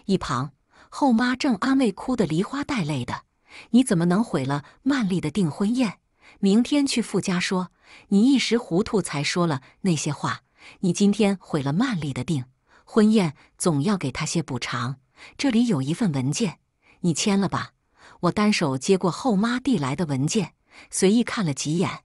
一旁后妈正安慰哭得梨花带泪的：“你怎么能毁了曼丽的订婚宴？明天去傅家说，你一时糊涂才说了那些话。你今天毁了曼丽的订婚宴，总要给她些补偿。这里有一份文件，你签了吧。”我单手接过后妈递来的文件，随意看了几眼。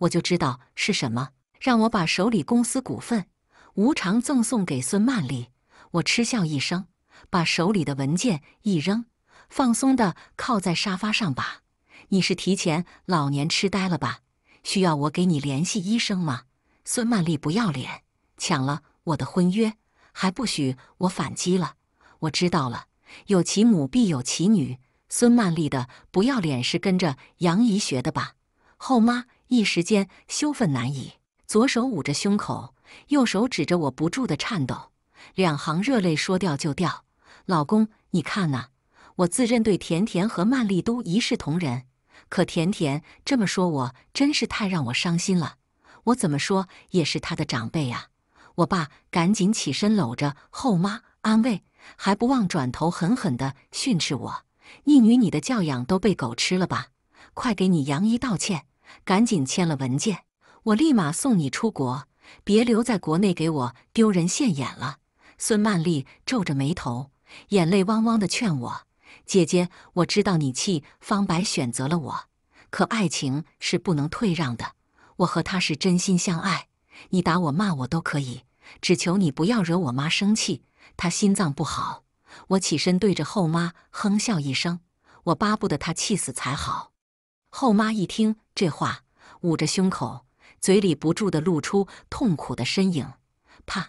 我就知道是什么让我把手里公司股份无偿赠送给孙曼丽。我嗤笑一声，把手里的文件一扔，放松的靠在沙发上吧。你是提前老年痴呆了吧？需要我给你联系医生吗？孙曼丽不要脸，抢了我的婚约，还不许我反击了。我知道了，有其母必有其女。孙曼丽的不要脸是跟着杨怡学的吧？后妈。一时间羞愤难已，左手捂着胸口，右手指着我不住的颤抖，两行热泪说掉就掉。老公，你看呐，我自认对甜甜和曼丽都一视同仁，可甜甜这么说，我真是太让我伤心了。我怎么说也是她的长辈啊！我爸赶紧起身搂着后妈安慰，还不忘转头狠狠的训斥我：“逆女，你的教养都被狗吃了吧？快给你杨姨道歉！”赶紧签了文件，我立马送你出国，别留在国内给我丢人现眼了。孙曼丽皱着眉头，眼泪汪汪地劝我：“姐姐，我知道你气方白选择了我，可爱情是不能退让的。我和他是真心相爱，你打我骂我都可以，只求你不要惹我妈生气，她心脏不好。”我起身对着后妈哼笑一声：“我巴不得她气死才好。”后妈一听这话，捂着胸口，嘴里不住的露出痛苦的身影。怕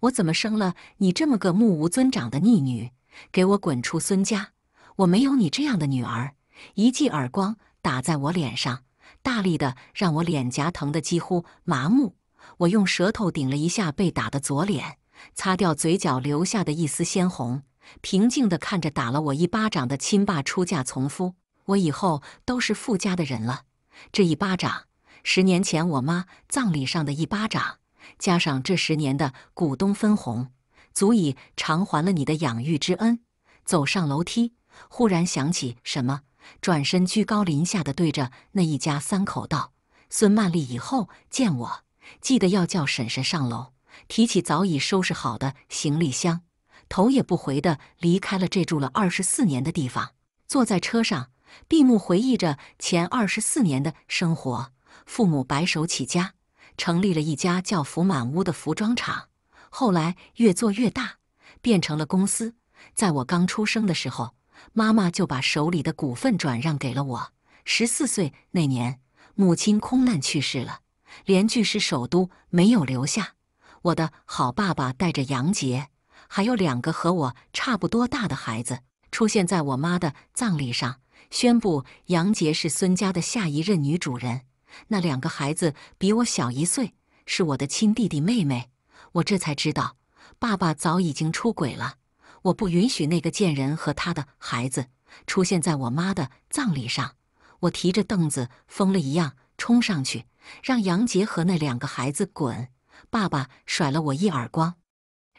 我怎么生了你这么个目无尊长的逆女？给我滚出孙家！我没有你这样的女儿！一记耳光打在我脸上，大力的让我脸颊疼的几乎麻木。我用舌头顶了一下被打的左脸，擦掉嘴角留下的一丝鲜红，平静的看着打了我一巴掌的亲爸出嫁从夫。我以后都是富家的人了。这一巴掌，十年前我妈葬礼上的一巴掌，加上这十年的股东分红，足以偿还了你的养育之恩。走上楼梯，忽然想起什么，转身居高临下的对着那一家三口道：“孙曼丽，以后见我记得要叫婶婶上楼。”提起早已收拾好的行李箱，头也不回的离开了这住了二十四年的地方。坐在车上。闭目回忆着前二十四年的生活，父母白手起家，成立了一家叫“福满屋”的服装厂，后来越做越大，变成了公司。在我刚出生的时候，妈妈就把手里的股份转让给了我。十四岁那年，母亲空难去世了，连巨石首都没有留下。我的好爸爸带着杨杰，还有两个和我差不多大的孩子，出现在我妈的葬礼上。宣布杨杰是孙家的下一任女主人。那两个孩子比我小一岁，是我的亲弟弟妹妹。我这才知道，爸爸早已经出轨了。我不允许那个贱人和他的孩子出现在我妈的葬礼上。我提着凳子，疯了一样冲上去，让杨杰和那两个孩子滚。爸爸甩了我一耳光，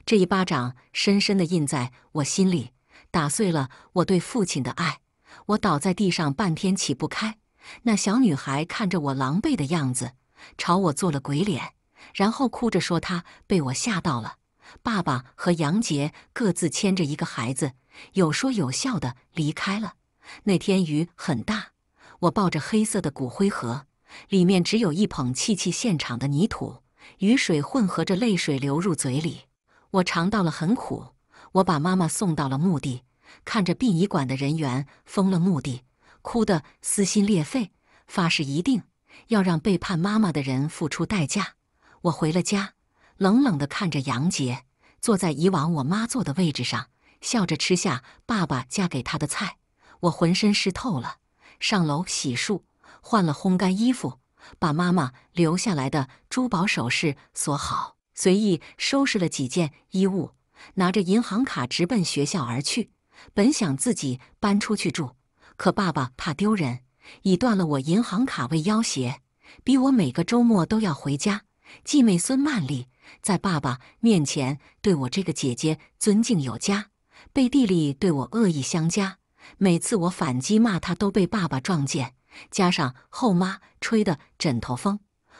这一巴掌深深的印在我心里，打碎了我对父亲的爱。我倒在地上，半天起不开。那小女孩看着我狼狈的样子，朝我做了鬼脸，然后哭着说：“她被我吓到了。”爸爸和杨杰各自牵着一个孩子，有说有笑的离开了。那天雨很大，我抱着黑色的骨灰盒，里面只有一捧砌砌现场的泥土，雨水混合着泪水流入嘴里，我尝到了很苦。我把妈妈送到了墓地。看着殡仪馆的人员疯了，目的哭得撕心裂肺，发誓一定要让背叛妈妈的人付出代价。我回了家，冷冷地看着杨杰坐在以往我妈坐的位置上，笑着吃下爸爸嫁给他的菜。我浑身湿透了，上楼洗漱，换了烘干衣服，把妈妈留下来的珠宝首饰锁好，随意收拾了几件衣物，拿着银行卡直奔学校而去。本想自己搬出去住，可爸爸怕丢人，以断了我银行卡为要挟，逼我每个周末都要回家。继妹孙曼丽在爸爸面前对我这个姐姐尊敬有加，背地里对我恶意相加。每次我反击骂她，都被爸爸撞见。加上后妈吹的枕头风，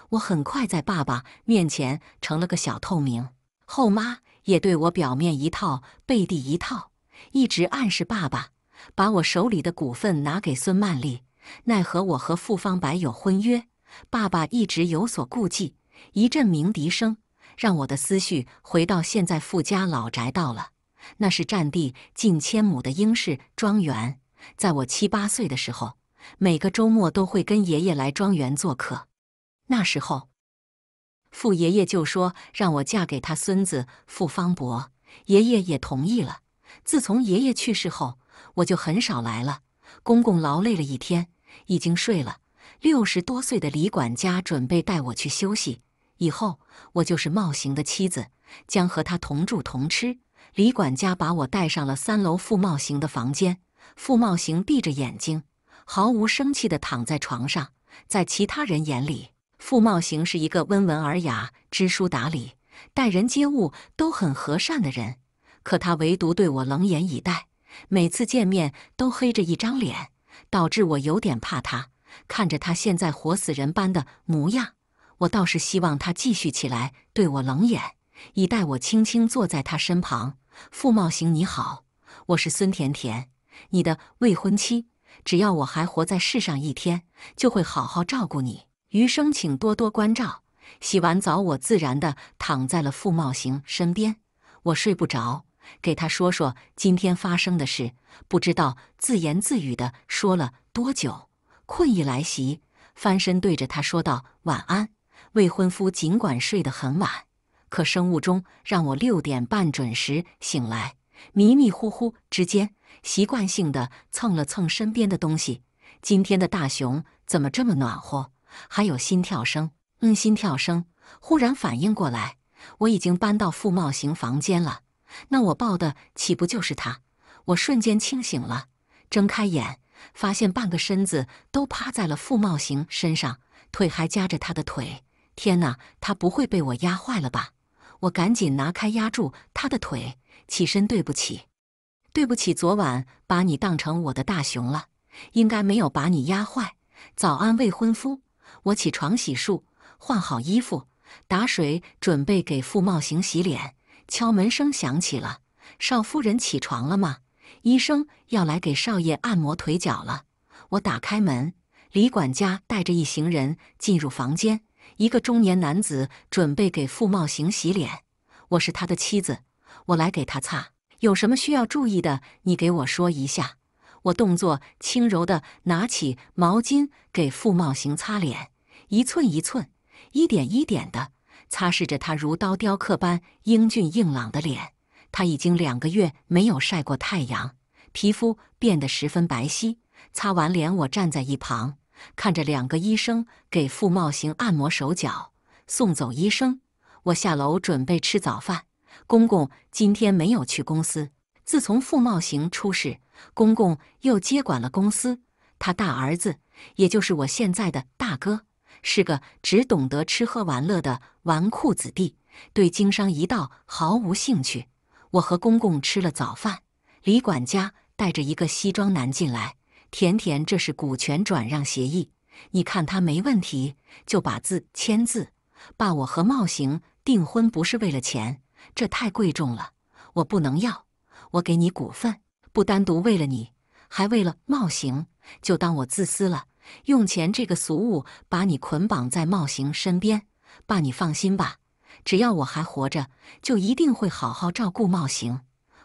我很快在爸爸面前成了个小透明。后妈也对我表面一套，背地一套。一直暗示爸爸把我手里的股份拿给孙曼丽，奈何我和傅方白有婚约，爸爸一直有所顾忌。一阵鸣笛声，让我的思绪回到现在。傅家老宅到了，那是占地近千亩的英式庄园。在我七八岁的时候，每个周末都会跟爷爷来庄园做客。那时候，傅爷爷就说让我嫁给他孙子傅方博，爷爷也同意了。自从爷爷去世后，我就很少来了。公公劳累了一天，已经睡了。六十多岁的李管家准备带我去休息。以后我就是茂行的妻子，将和他同住同吃。李管家把我带上了三楼傅茂行的房间。傅茂行闭着眼睛，毫无生气地躺在床上。在其他人眼里，傅茂行是一个温文尔雅、知书达理、待人接物都很和善的人。可他唯独对我冷眼以待，每次见面都黑着一张脸，导致我有点怕他。看着他现在活死人般的模样，我倒是希望他继续起来对我冷眼以待。我轻轻坐在他身旁，傅茂行，你好，我是孙甜甜，你的未婚妻。只要我还活在世上一天，就会好好照顾你，余生请多多关照。洗完澡，我自然的躺在了傅茂行身边，我睡不着。给他说说今天发生的事，不知道自言自语的说了多久，困意来袭，翻身对着他说道：“晚安。”未婚夫尽管睡得很晚，可生物钟让我六点半准时醒来。迷迷糊糊之间，习惯性的蹭了蹭身边的东西。今天的大熊怎么这么暖和？还有心跳声，嗯，心跳声。忽然反应过来，我已经搬到傅茂行房间了。那我抱的岂不就是他？我瞬间清醒了，睁开眼，发现半个身子都趴在了傅茂行身上，腿还夹着他的腿。天哪，他不会被我压坏了吧？我赶紧拿开压住他的腿，起身，对不起，对不起，昨晚把你当成我的大熊了，应该没有把你压坏。早安，未婚夫。我起床洗漱，换好衣服，打水，准备给傅茂行洗脸。敲门声响起了，少夫人起床了吗？医生要来给少爷按摩腿脚了。我打开门，李管家带着一行人进入房间。一个中年男子准备给傅茂行洗脸。我是他的妻子，我来给他擦。有什么需要注意的，你给我说一下。我动作轻柔的拿起毛巾给傅茂行擦脸，一寸一寸，一点一点的。擦拭着他如刀雕刻般英俊硬朗的脸，他已经两个月没有晒过太阳，皮肤变得十分白皙。擦完脸，我站在一旁看着两个医生给傅茂行按摩手脚。送走医生，我下楼准备吃早饭。公公今天没有去公司。自从傅茂行出事，公公又接管了公司。他大儿子，也就是我现在的大哥。是个只懂得吃喝玩乐的纨绔子弟，对经商一道毫无兴趣。我和公公吃了早饭，李管家带着一个西装男进来。甜甜，这是股权转让协议，你看他没问题，就把字签字。爸，我和茂行订婚不是为了钱，这太贵重了，我不能要。我给你股份，不单独为了你，还为了茂行，就当我自私了。用钱这个俗物把你捆绑在茂行身边，爸，你放心吧。只要我还活着，就一定会好好照顾茂行。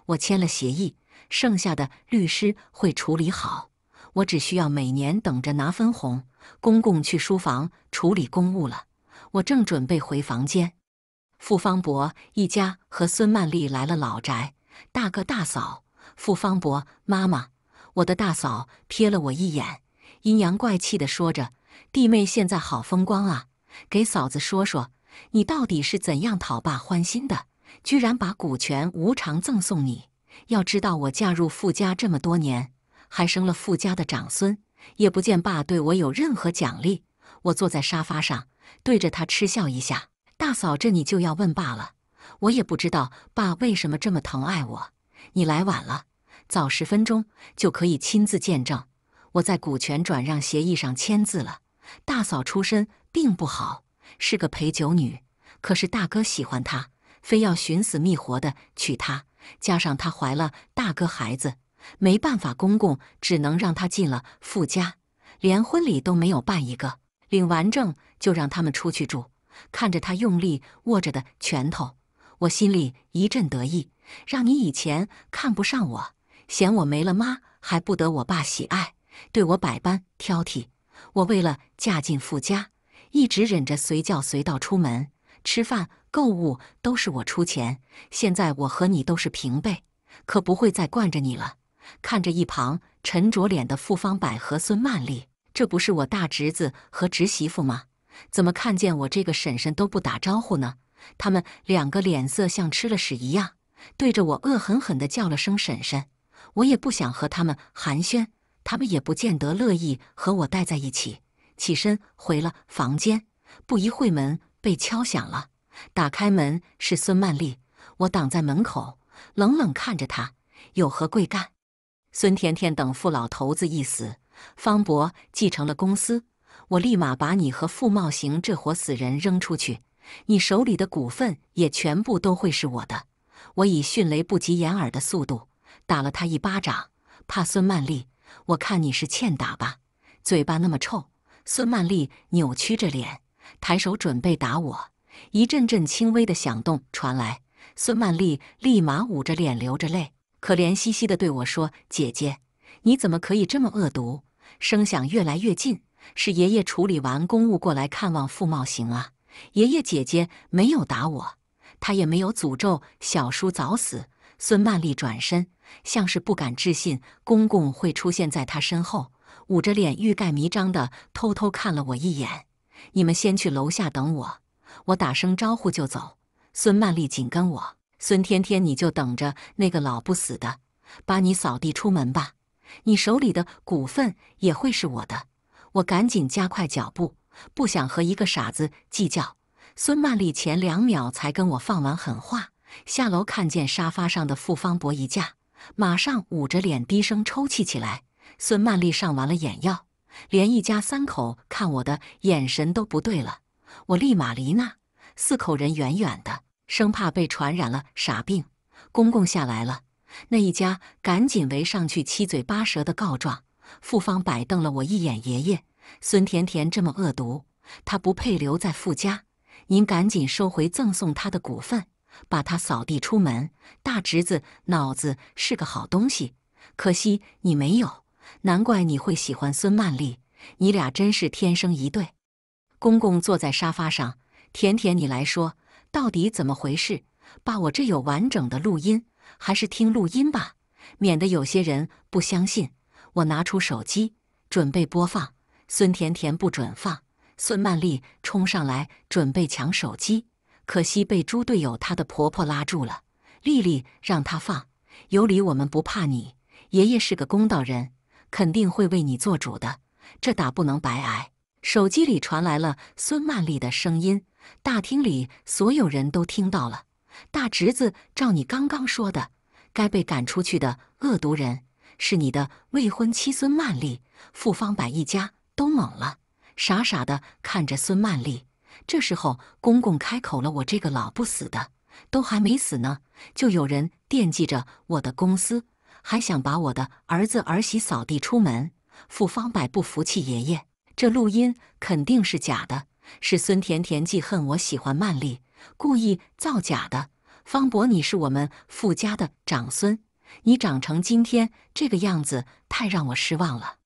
我签了协议，剩下的律师会处理好。我只需要每年等着拿分红。公公去书房处理公务了，我正准备回房间。傅方博一家和孙曼丽来了老宅，大哥大嫂，傅方博妈妈，我的大嫂瞥了我一眼。阴阳怪气地说着：“弟妹现在好风光啊！给嫂子说说，你到底是怎样讨爸欢心的？居然把股权无偿赠送你！要知道我嫁入富家这么多年，还生了富家的长孙，也不见爸对我有任何奖励。”我坐在沙发上，对着他嗤笑一下：“大嫂，这你就要问爸了。我也不知道爸为什么这么疼爱我。你来晚了，早十分钟就可以亲自见证。”我在股权转让协议上签字了。大嫂出身并不好，是个陪酒女，可是大哥喜欢她，非要寻死觅活的娶她，加上她怀了大哥孩子，没办法，公公只能让她进了富家，连婚礼都没有办一个，领完证就让他们出去住。看着她用力握着的拳头，我心里一阵得意。让你以前看不上我，嫌我没了妈，还不得我爸喜爱。对我百般挑剔，我为了嫁进富家，一直忍着随叫随到。出门、吃饭、购物都是我出钱。现在我和你都是平辈，可不会再惯着你了。看着一旁沉着脸的傅方百合、孙曼丽，这不是我大侄子和侄媳妇吗？怎么看见我这个婶婶都不打招呼呢？他们两个脸色像吃了屎一样，对着我恶狠狠地叫了声“婶婶”。我也不想和他们寒暄。他们也不见得乐意和我待在一起。起身回了房间，不一会门被敲响了。打开门是孙曼丽，我挡在门口，冷冷看着她，有何贵干？孙甜甜等傅老头子一死，方博继承了公司，我立马把你和傅茂行这伙死人扔出去，你手里的股份也全部都会是我的。我以迅雷不及掩耳的速度打了他一巴掌，怕孙曼丽。我看你是欠打吧，嘴巴那么臭！孙曼丽扭曲着脸，抬手准备打我。一阵阵轻微的响动传来，孙曼丽立马捂着脸流着泪，可怜兮兮地对我说：“姐姐，你怎么可以这么恶毒？”声响越来越近，是爷爷处理完公务过来看望傅茂行啊！爷爷，姐姐没有打我，他也没有诅咒小叔早死。孙曼丽转身，像是不敢置信公公会出现在她身后，捂着脸欲盖弥彰地偷偷看了我一眼。你们先去楼下等我，我打声招呼就走。孙曼丽紧跟我，孙天天你就等着那个老不死的把你扫地出门吧，你手里的股份也会是我的。我赶紧加快脚步，不想和一个傻子计较。孙曼丽前两秒才跟我放完狠话。下楼看见沙发上的傅方博一架，马上捂着脸低声抽泣起来。孙曼丽上完了眼药，连一家三口看我的眼神都不对了。我立马离那四口人远远的，生怕被传染了傻病。公公下来了，那一家赶紧围上去，七嘴八舌的告状。傅方摆瞪了我一眼：“爷爷，孙甜甜这么恶毒，她不配留在傅家。您赶紧收回赠送她的股份。”把他扫地出门。大侄子脑子是个好东西，可惜你没有。难怪你会喜欢孙曼丽，你俩真是天生一对。公公坐在沙发上，甜甜，你来说，到底怎么回事？爸，我这有完整的录音，还是听录音吧，免得有些人不相信。我拿出手机，准备播放。孙甜甜不准放。孙曼丽冲上来，准备抢手机。可惜被猪队友她的婆婆拉住了。丽丽，让她放。有理，我们不怕你。爷爷是个公道人，肯定会为你做主的。这打不能白挨。手机里传来了孙曼丽的声音，大厅里所有人都听到了。大侄子，照你刚刚说的，该被赶出去的恶毒人是你的未婚妻孙曼丽。傅方柏一家都懵了，傻傻的看着孙曼丽。这时候，公公开口了：“我这个老不死的，都还没死呢，就有人惦记着我的公司，还想把我的儿子儿媳扫地出门。”傅方柏不服气：“爷爷，这录音肯定是假的，是孙甜甜记恨我喜欢曼丽，故意造假的。”方博，你是我们傅家的长孙，你长成今天这个样子，太让我失望了。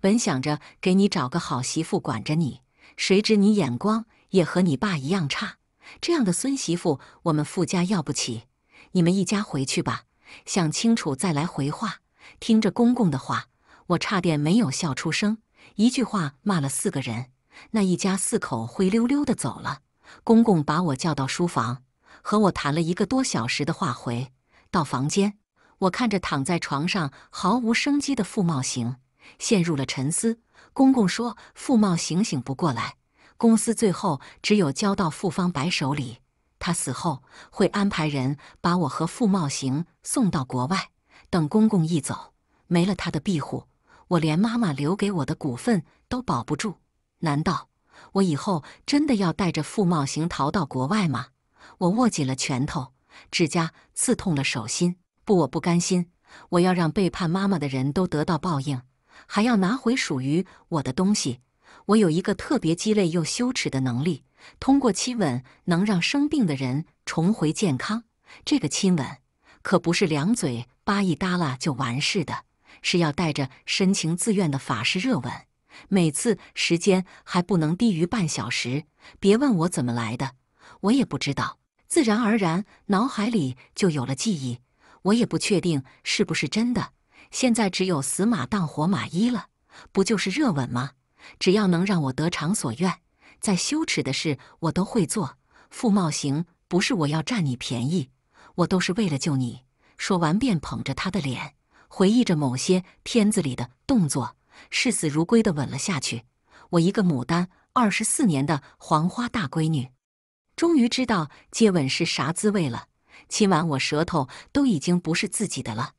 本想着给你找个好媳妇管着你。谁知你眼光也和你爸一样差，这样的孙媳妇我们傅家要不起。你们一家回去吧，想清楚再来回话。听着公公的话，我差点没有笑出声。一句话骂了四个人，那一家四口灰溜溜的走了。公公把我叫到书房，和我谈了一个多小时的话。回到房间，我看着躺在床上毫无生机的傅茂行，陷入了沉思。公公说：“傅茂行醒不过来，公司最后只有交到傅方白手里。他死后会安排人把我和傅茂行送到国外。等公公一走，没了他的庇护，我连妈妈留给我的股份都保不住。难道我以后真的要带着傅茂行逃到国外吗？”我握紧了拳头，指甲刺痛了手心。不，我不甘心！我要让背叛妈妈的人都得到报应。还要拿回属于我的东西。我有一个特别鸡肋又羞耻的能力，通过亲吻能让生病的人重回健康。这个亲吻可不是两嘴巴一耷拉就完事的，是要带着深情自愿的法式热吻，每次时间还不能低于半小时。别问我怎么来的，我也不知道，自然而然脑海里就有了记忆。我也不确定是不是真的。现在只有死马当活马医了，不就是热吻吗？只要能让我得偿所愿，再羞耻的事我都会做。傅茂行，不是我要占你便宜，我都是为了救你。说完，便捧着他的脸，回忆着某些片子里的动作，视死如归的吻了下去。我一个牡丹二十四年的黄花大闺女，终于知道接吻是啥滋味了。亲完，我舌头都已经不是自己的了。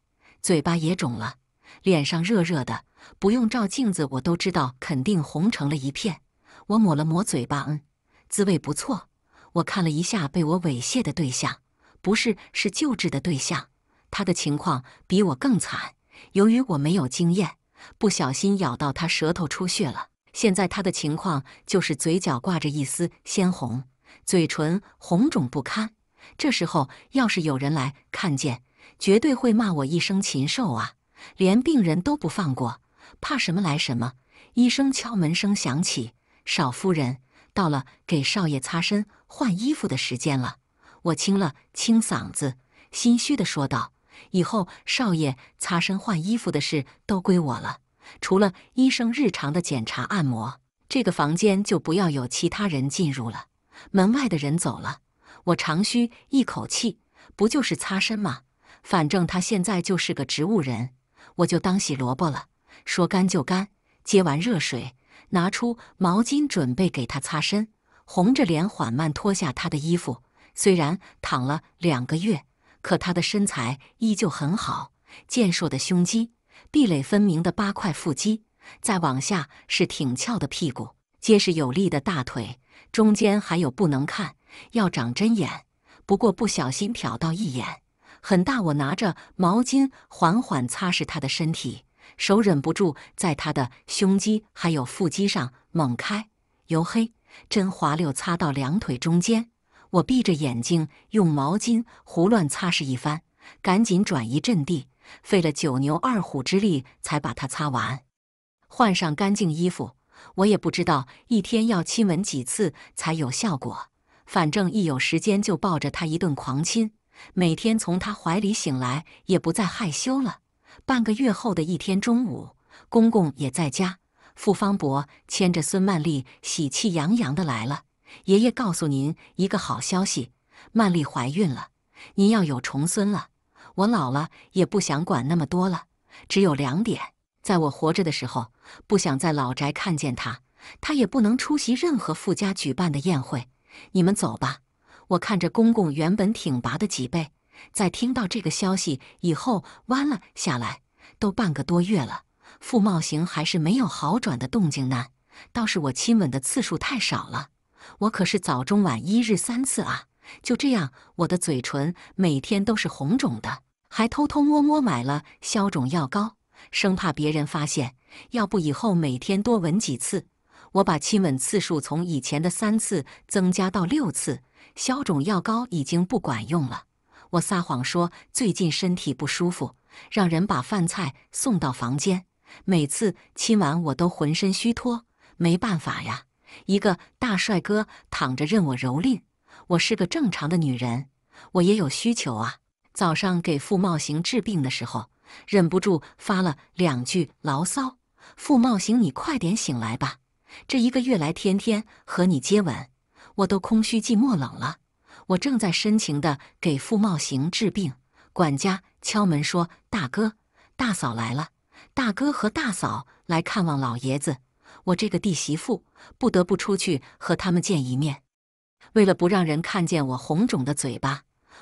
嘴巴也肿了，脸上热热的，不用照镜子，我都知道肯定红成了一片。我抹了抹嘴巴，嗯，滋味不错。我看了一下被我猥亵的对象，不是，是救治的对象。他的情况比我更惨，由于我没有经验，不小心咬到他舌头出血了。现在他的情况就是嘴角挂着一丝鲜红，嘴唇红肿不堪。这时候要是有人来看见。绝对会骂我一声禽兽啊！连病人都不放过，怕什么来什么。医生敲门声响起，少夫人到了，给少爷擦身换衣服的时间了。我清了清嗓子，心虚地说道：“以后少爷擦身换衣服的事都归我了，除了医生日常的检查按摩，这个房间就不要有其他人进入了。”门外的人走了，我长吁一口气，不就是擦身吗？反正他现在就是个植物人，我就当洗萝卜了。说干就干，接完热水，拿出毛巾准备给他擦身。红着脸，缓慢脱下他的衣服。虽然躺了两个月，可他的身材依旧很好，健硕的胸肌，壁垒分明的八块腹肌，再往下是挺翘的屁股，结实有力的大腿，中间还有不能看，要长针眼。不过不小心瞟到一眼。很大，我拿着毛巾缓缓擦拭他的身体，手忍不住在他的胸肌还有腹肌上猛开。由黑真滑溜，擦到两腿中间，我闭着眼睛用毛巾胡乱擦拭一番，赶紧转移阵地，费了九牛二虎之力才把它擦完。换上干净衣服，我也不知道一天要亲吻几次才有效果，反正一有时间就抱着他一顿狂亲。每天从他怀里醒来，也不再害羞了。半个月后的一天中午，公公也在家。傅方博牵着孙曼丽，喜气洋洋地来了。爷爷告诉您一个好消息：曼丽怀孕了，您要有重孙了。我老了，也不想管那么多了。只有两点，在我活着的时候，不想在老宅看见他，他也不能出席任何傅家举办的宴会。你们走吧。我看着公公原本挺拔的脊背，在听到这个消息以后弯了下来。都半个多月了，傅茂行还是没有好转的动静呢。倒是我亲吻的次数太少了，我可是早中晚一日三次啊。就这样，我的嘴唇每天都是红肿的，还偷偷摸摸买了消肿药膏，生怕别人发现。要不以后每天多吻几次，我把亲吻次数从以前的三次增加到六次。消肿药膏已经不管用了，我撒谎说最近身体不舒服，让人把饭菜送到房间。每次亲完我都浑身虚脱，没办法呀，一个大帅哥躺着任我蹂躏。我是个正常的女人，我也有需求啊。早上给傅茂行治病的时候，忍不住发了两句牢骚：“傅茂行，你快点醒来吧，这一个月来天天和你接吻。”我都空虚、寂寞、冷了。我正在深情地给傅茂行治病。管家敲门说：“大哥、大嫂来了。大哥和大嫂来看望老爷子，我这个弟媳妇不得不出去和他们见一面。为了不让人看见我红肿的嘴巴，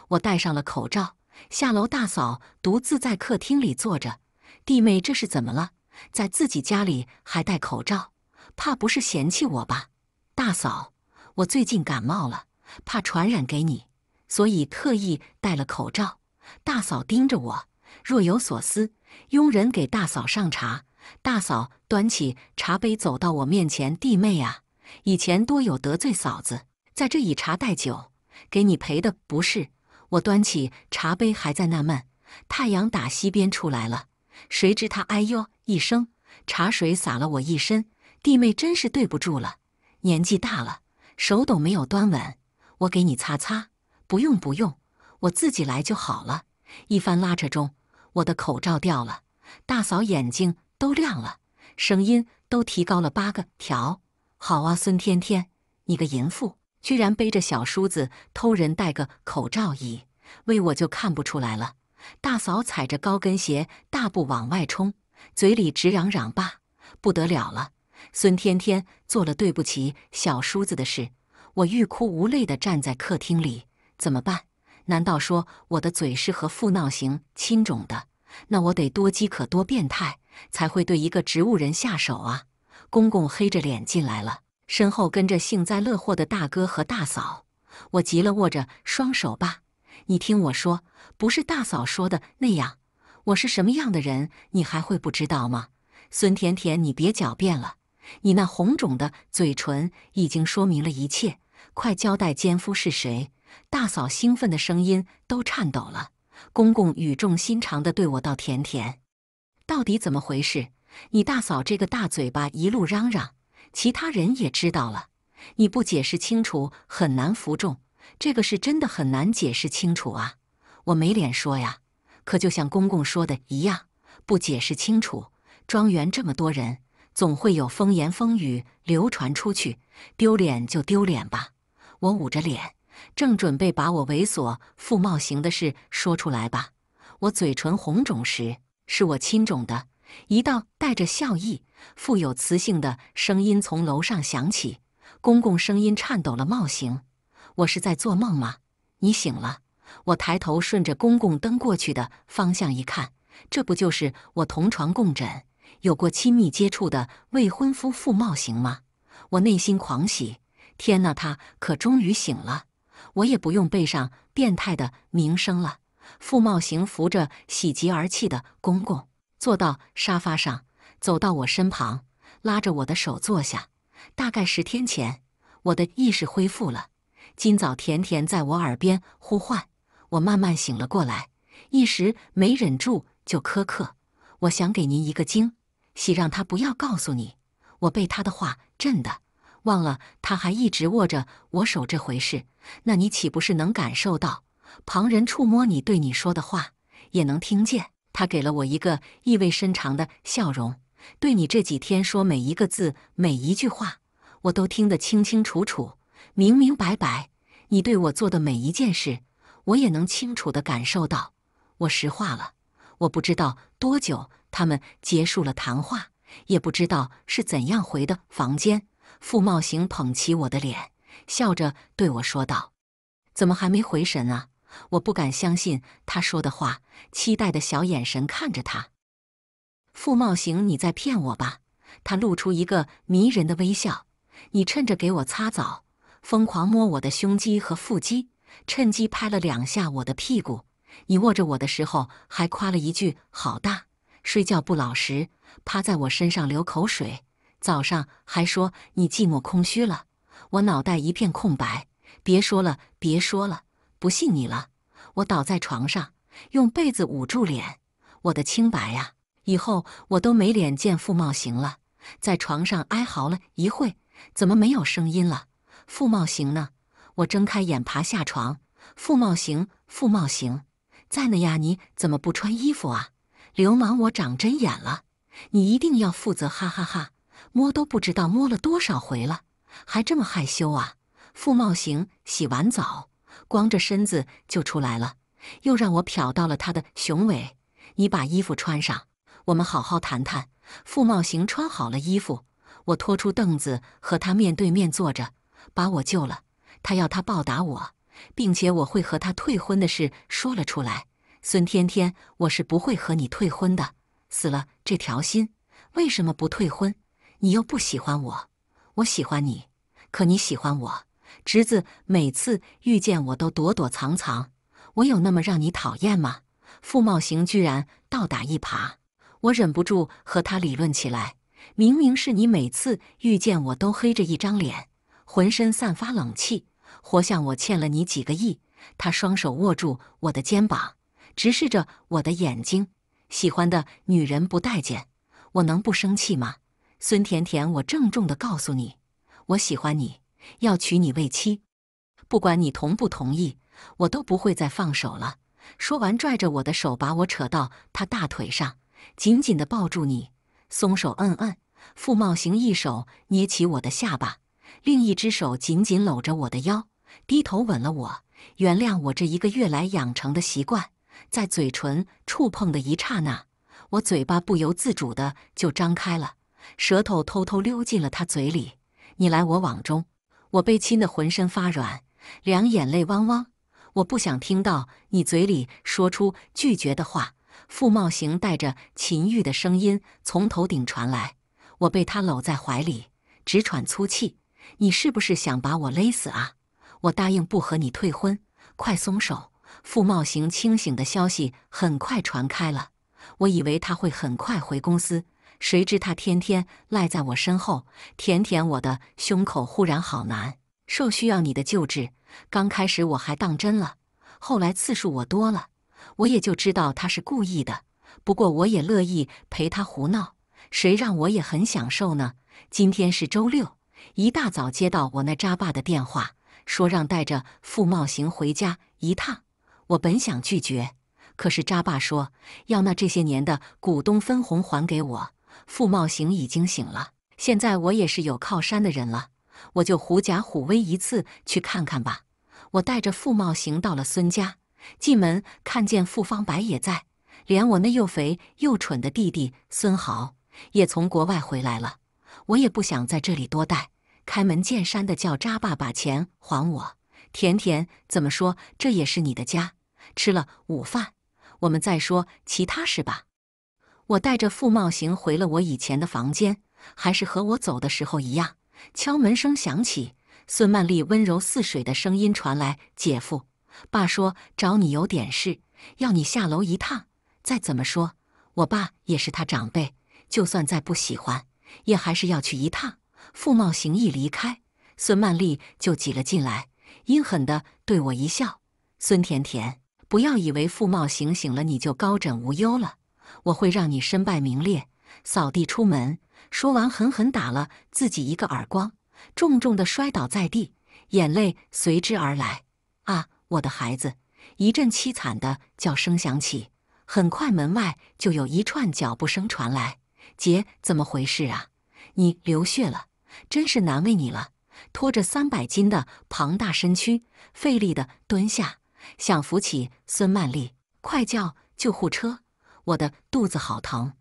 我戴上了口罩下楼。大嫂独自在客厅里坐着。弟妹这是怎么了？在自己家里还戴口罩，怕不是嫌弃我吧？大嫂。”我最近感冒了，怕传染给你，所以特意戴了口罩。大嫂盯着我，若有所思。佣人给大嫂上茶，大嫂端起茶杯走到我面前：“弟妹啊，以前多有得罪嫂子，在这以茶代酒，给你赔的不是。”我端起茶杯，还在纳闷，太阳打西边出来了，谁知他哎呦一声，茶水洒了我一身。弟妹真是对不住了，年纪大了。手抖没有端稳，我给你擦擦。不用不用，我自己来就好了。一番拉扯中，我的口罩掉了，大嫂眼睛都亮了，声音都提高了八个调。好啊，孙天天，你个淫妇，居然背着小叔子偷人戴个口罩！咦，为我就看不出来了。大嫂踩着高跟鞋大步往外冲，嘴里直嚷嚷：“爸，不得了了！”孙天天做了对不起小叔子的事，我欲哭无泪地站在客厅里，怎么办？难道说我的嘴是和妇闹型亲种的？那我得多饥渴、多变态，才会对一个植物人下手啊！公公黑着脸进来了，身后跟着幸灾乐祸的大哥和大嫂。我急了，握着双手吧。你听我说，不是大嫂说的那样。我是什么样的人，你还会不知道吗？孙甜甜，你别狡辩了。你那红肿的嘴唇已经说明了一切，快交代奸夫是谁！大嫂兴奋的声音都颤抖了。公公语重心长地对我道：“甜甜，到底怎么回事？你大嫂这个大嘴巴一路嚷嚷，其他人也知道了。你不解释清楚，很难服众。这个是真的很难解释清楚啊，我没脸说呀。可就像公公说的一样，不解释清楚，庄园这么多人。”总会有风言风语流传出去，丢脸就丢脸吧。我捂着脸，正准备把我猥琐、负茂行的事说出来吧。我嘴唇红肿时，是我亲肿的。一道带着笑意、富有磁性的声音从楼上响起：“公公，声音颤抖了。”茂行，我是在做梦吗？你醒了。我抬头，顺着公公蹬过去的方向一看，这不就是我同床共枕？有过亲密接触的未婚夫傅茂行吗？我内心狂喜，天呐，他可终于醒了，我也不用背上变态的名声了。傅茂行扶着喜极而泣的公公坐到沙发上，走到我身旁，拉着我的手坐下。大概十天前，我的意识恢复了。今早甜甜在我耳边呼唤，我慢慢醒了过来，一时没忍住就苛刻。我想给您一个惊。喜让他不要告诉你，我被他的话震的，忘了他还一直握着我手这回事。那你岂不是能感受到旁人触摸你，对你说的话，也能听见？他给了我一个意味深长的笑容。对你这几天说每一个字，每一句话，我都听得清清楚楚，明明白白。你对我做的每一件事，我也能清楚地感受到。我实话了，我不知道多久。他们结束了谈话，也不知道是怎样回的房间。傅茂行捧起我的脸，笑着对我说道：“怎么还没回神啊？”我不敢相信他说的话，期待的小眼神看着他。傅茂行，你在骗我吧？他露出一个迷人的微笑。你趁着给我擦澡，疯狂摸我的胸肌和腹肌，趁机拍了两下我的屁股。你握着我的时候还夸了一句：“好大。”睡觉不老实，趴在我身上流口水。早上还说你寂寞空虚了，我脑袋一片空白。别说了，别说了，不信你了。我倒在床上，用被子捂住脸。我的清白啊！以后我都没脸见傅茂行了。在床上哀嚎了一会，怎么没有声音了？傅茂行呢？我睁开眼，爬下床。傅茂行，傅茂行，在呢呀？你怎么不穿衣服啊？流氓，我长针眼了，你一定要负责！哈哈哈，摸都不知道摸了多少回了，还这么害羞啊！傅茂行洗完澡，光着身子就出来了，又让我瞟到了他的雄伟。你把衣服穿上，我们好好谈谈。傅茂行穿好了衣服，我拖出凳子和他面对面坐着，把我救了。他要他报答我，并且我会和他退婚的事说了出来。孙天天，我是不会和你退婚的，死了这条心。为什么不退婚？你又不喜欢我，我喜欢你，可你喜欢我侄子，每次遇见我都躲躲藏藏。我有那么让你讨厌吗？傅茂行居然倒打一耙，我忍不住和他理论起来。明明是你每次遇见我都黑着一张脸，浑身散发冷气，活像我欠了你几个亿。他双手握住我的肩膀。直视着我的眼睛，喜欢的女人不待见，我能不生气吗？孙甜甜，我郑重地告诉你，我喜欢你，要娶你为妻，不管你同不同意，我都不会再放手了。说完，拽着我的手，把我扯到他大腿上，紧紧地抱住你，松手。摁摁。傅茂行一手捏起我的下巴，另一只手紧紧搂着我的腰，低头吻了我。原谅我这一个月来养成的习惯。在嘴唇触碰的一刹那，我嘴巴不由自主的就张开了，舌头偷偷溜进了他嘴里。你来我往中，我被亲得浑身发软，两眼泪汪汪。我不想听到你嘴里说出拒绝的话。傅茂行带着秦玉的声音从头顶传来，我被他搂在怀里，直喘粗气。你是不是想把我勒死啊？我答应不和你退婚，快松手。傅茂行清醒的消息很快传开了，我以为他会很快回公司，谁知他天天赖在我身后舔舔我的胸口，忽然好难受，需要你的救治。刚开始我还当真了，后来次数我多了，我也就知道他是故意的。不过我也乐意陪他胡闹，谁让我也很享受呢？今天是周六，一大早接到我那渣爸的电话，说让带着傅茂行回家一趟。我本想拒绝，可是扎爸说要那这些年的股东分红还给我。傅茂行已经醒了，现在我也是有靠山的人了，我就狐假虎威一次去看看吧。我带着傅茂行到了孙家，进门看见傅方白也在，连我那又肥又蠢的弟弟孙豪也从国外回来了。我也不想在这里多待，开门见山的叫扎爸把钱还我。甜甜怎么说？这也是你的家。吃了午饭，我们再说其他事吧。我带着傅茂行回了我以前的房间，还是和我走的时候一样。敲门声响起，孙曼丽温柔似水的声音传来：“姐夫，爸说找你有点事，要你下楼一趟。再怎么说，我爸也是他长辈，就算再不喜欢，也还是要去一趟。”傅茂行一离开，孙曼丽就挤了进来。阴狠的对我一笑，孙甜甜，不要以为傅茂醒醒了你就高枕无忧了，我会让你身败名裂，扫地出门。说完，狠狠打了自己一个耳光，重重的摔倒在地，眼泪随之而来。啊，我的孩子！一阵凄惨的叫声响起，很快门外就有一串脚步声传来。姐，怎么回事啊？你流血了，真是难为你了。拖着三百斤的庞大身躯，费力的蹲下，想扶起孙曼丽。快叫救护车！我的肚子好疼！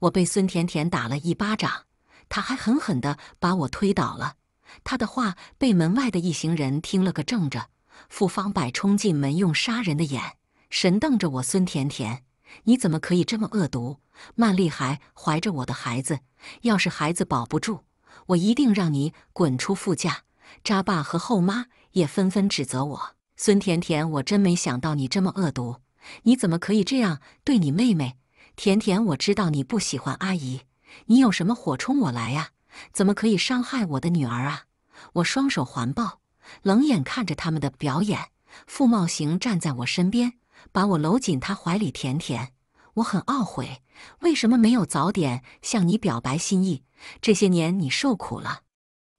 我被孙甜甜打了一巴掌，他还狠狠的把我推倒了。他的话被门外的一行人听了个正着。傅方柏冲进门，用杀人的眼神瞪着我：“孙甜甜，你怎么可以这么恶毒？曼丽还怀着我的孩子，要是孩子保不住……”我一定让你滚出副驾！渣爸和后妈也纷纷指责我。孙甜甜，我真没想到你这么恶毒！你怎么可以这样对你妹妹？甜甜，我知道你不喜欢阿姨，你有什么火冲我来呀？怎么可以伤害我的女儿啊？我双手环抱，冷眼看着他们的表演。傅茂行站在我身边，把我搂紧他怀里。甜甜，我很懊悔。为什么没有早点向你表白心意？这些年你受苦了。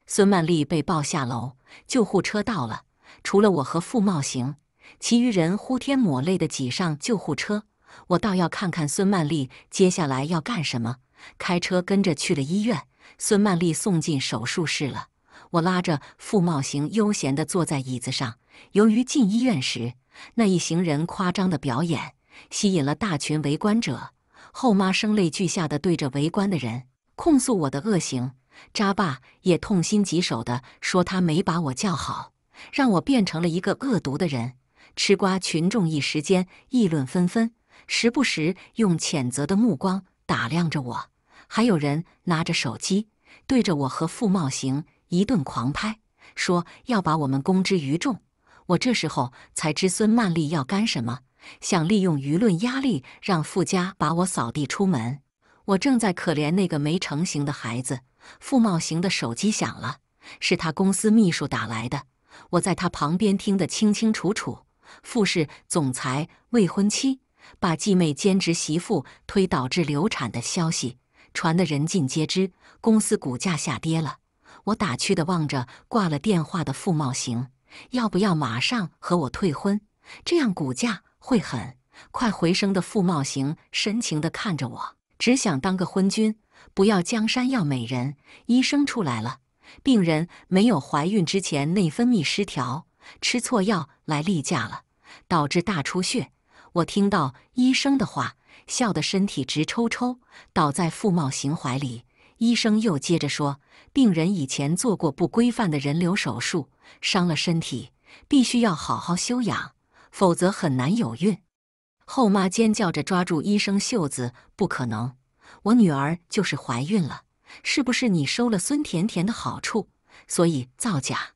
孙曼丽被抱下楼，救护车到了。除了我和傅茂行，其余人呼天抹泪的挤上救护车。我倒要看看孙曼丽接下来要干什么。开车跟着去了医院，孙曼丽送进手术室了。我拉着傅茂行悠闲地坐在椅子上。由于进医院时那一行人夸张的表演，吸引了大群围观者。后妈声泪俱下的对着围观的人控诉我的恶行，扎爸也痛心疾首的说他没把我教好，让我变成了一个恶毒的人。吃瓜群众一时间议论纷纷，时不时用谴责的目光打量着我，还有人拿着手机对着我和傅茂行一顿狂拍，说要把我们公之于众。我这时候才知孙曼丽要干什么。想利用舆论压力让富家把我扫地出门。我正在可怜那个没成型的孩子。傅茂行的手机响了，是他公司秘书打来的。我在他旁边听得清清楚楚。富氏总裁未婚妻把继妹兼职媳妇推导致流产的消息传得人尽皆知，公司股价下跌了。我打趣地望着挂了电话的傅茂行：“要不要马上和我退婚？这样股价。”会狠快回声的傅茂行深情地看着我，只想当个昏君，不要江山，要美人。医生出来了，病人没有怀孕之前内分泌失调，吃错药来例假了，导致大出血。我听到医生的话，笑得身体直抽抽，倒在傅茂行怀里。医生又接着说，病人以前做过不规范的人流手术，伤了身体，必须要好好休养。否则很难有孕。后妈尖叫着抓住医生袖子：“不可能！我女儿就是怀孕了，是不是你收了孙甜甜的好处，所以造假？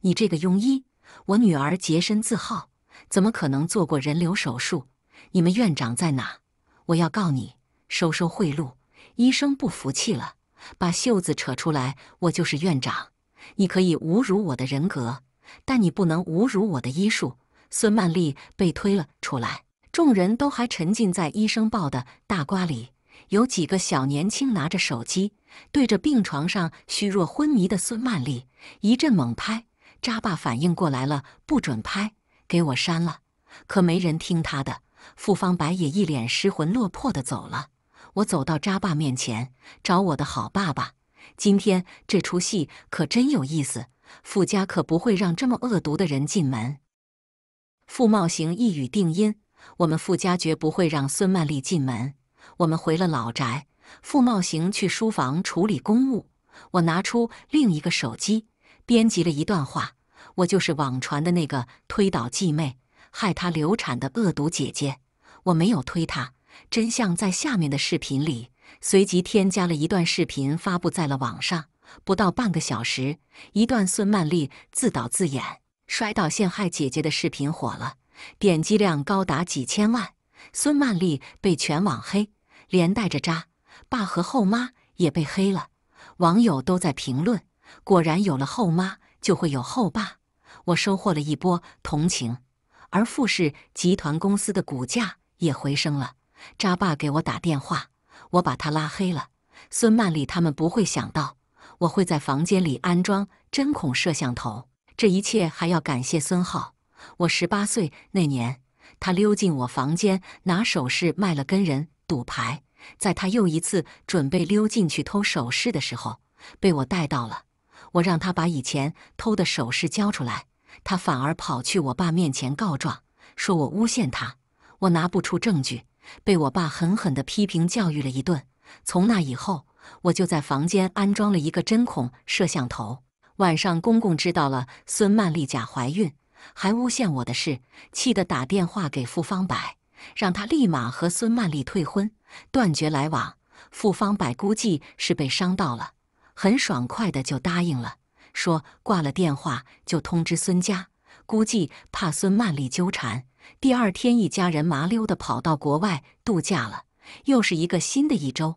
你这个庸医！我女儿洁身自好，怎么可能做过人流手术？你们院长在哪？我要告你收受贿赂！”医生不服气了，把袖子扯出来：“我就是院长，你可以侮辱我的人格，但你不能侮辱我的医术。”孙曼丽被推了出来，众人都还沉浸在《医生报》的大瓜里。有几个小年轻拿着手机，对着病床上虚弱昏迷的孙曼丽一阵猛拍。扎爸反应过来了，不准拍，给我删了。可没人听他的。傅方白也一脸失魂落魄的走了。我走到扎爸面前，找我的好爸爸。今天这出戏可真有意思。傅家可不会让这么恶毒的人进门。傅茂行一语定音，我们傅家绝不会让孙曼丽进门。我们回了老宅，傅茂行去书房处理公务。我拿出另一个手机，编辑了一段话：我就是网传的那个推倒继妹、害她流产的恶毒姐姐。我没有推她，真相在下面的视频里。随即添加了一段视频，发布在了网上。不到半个小时，一段孙曼丽自导自演。摔倒陷害姐姐的视频火了，点击量高达几千万。孙曼丽被全网黑，连带着渣爸和后妈也被黑了。网友都在评论：“果然有了后妈就会有后爸。”我收获了一波同情，而富士集团公司的股价也回升了。渣爸给我打电话，我把他拉黑了。孙曼丽他们不会想到我会在房间里安装针孔摄像头。这一切还要感谢孙浩。我十八岁那年，他溜进我房间拿首饰卖了，跟人赌牌。在他又一次准备溜进去偷首饰的时候，被我带到了。我让他把以前偷的首饰交出来，他反而跑去我爸面前告状，说我诬陷他。我拿不出证据，被我爸狠狠地批评教育了一顿。从那以后，我就在房间安装了一个针孔摄像头。晚上，公公知道了孙曼丽假怀孕还诬陷我的事，气得打电话给傅方柏，让他立马和孙曼丽退婚，断绝来往。傅方柏估计是被伤到了，很爽快的就答应了，说挂了电话就通知孙家。估计怕孙曼丽纠缠，第二天一家人麻溜的跑到国外度假了。又是一个新的一周，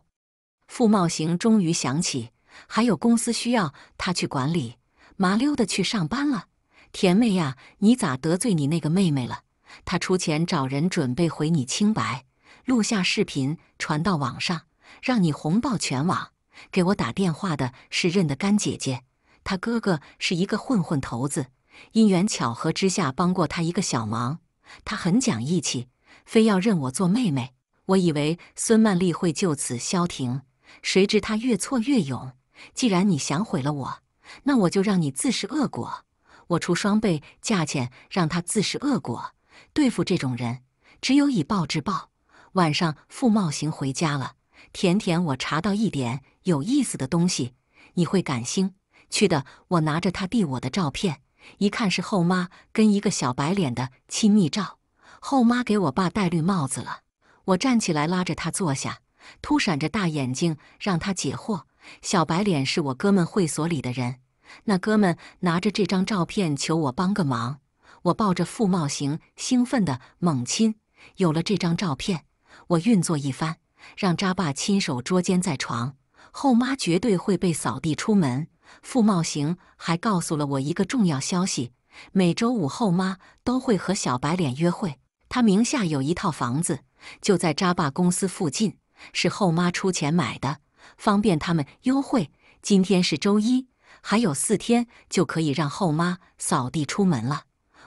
傅茂行终于想起。还有公司需要他去管理，麻溜的去上班了。甜妹呀，你咋得罪你那个妹妹了？她出钱找人准备毁你清白，录下视频传到网上，让你红爆全网。给我打电话的是认得干姐姐，她哥哥是一个混混头子，因缘巧合之下帮过她一个小忙，他很讲义气，非要认我做妹妹。我以为孙曼丽会就此消停，谁知她越挫越勇。既然你想毁了我，那我就让你自食恶果。我出双倍价钱让他自食恶果。对付这种人，只有以暴制暴。晚上，傅茂行回家了。甜甜，我查到一点有意思的东西，你会感兴。去的，我拿着他递我的照片，一看是后妈跟一个小白脸的亲密照。后妈给我爸戴绿帽子了。我站起来拉着他坐下，突闪着大眼睛让他解惑。小白脸是我哥们会所里的人，那哥们拿着这张照片求我帮个忙。我抱着傅茂行，兴奋地猛亲。有了这张照片，我运作一番，让扎爸亲手捉奸在床，后妈绝对会被扫地出门。傅茂行还告诉了我一个重要消息：每周五后妈都会和小白脸约会，他名下有一套房子，就在扎爸公司附近，是后妈出钱买的。方便他们优惠。今天是周一，还有四天就可以让后妈扫地出门了。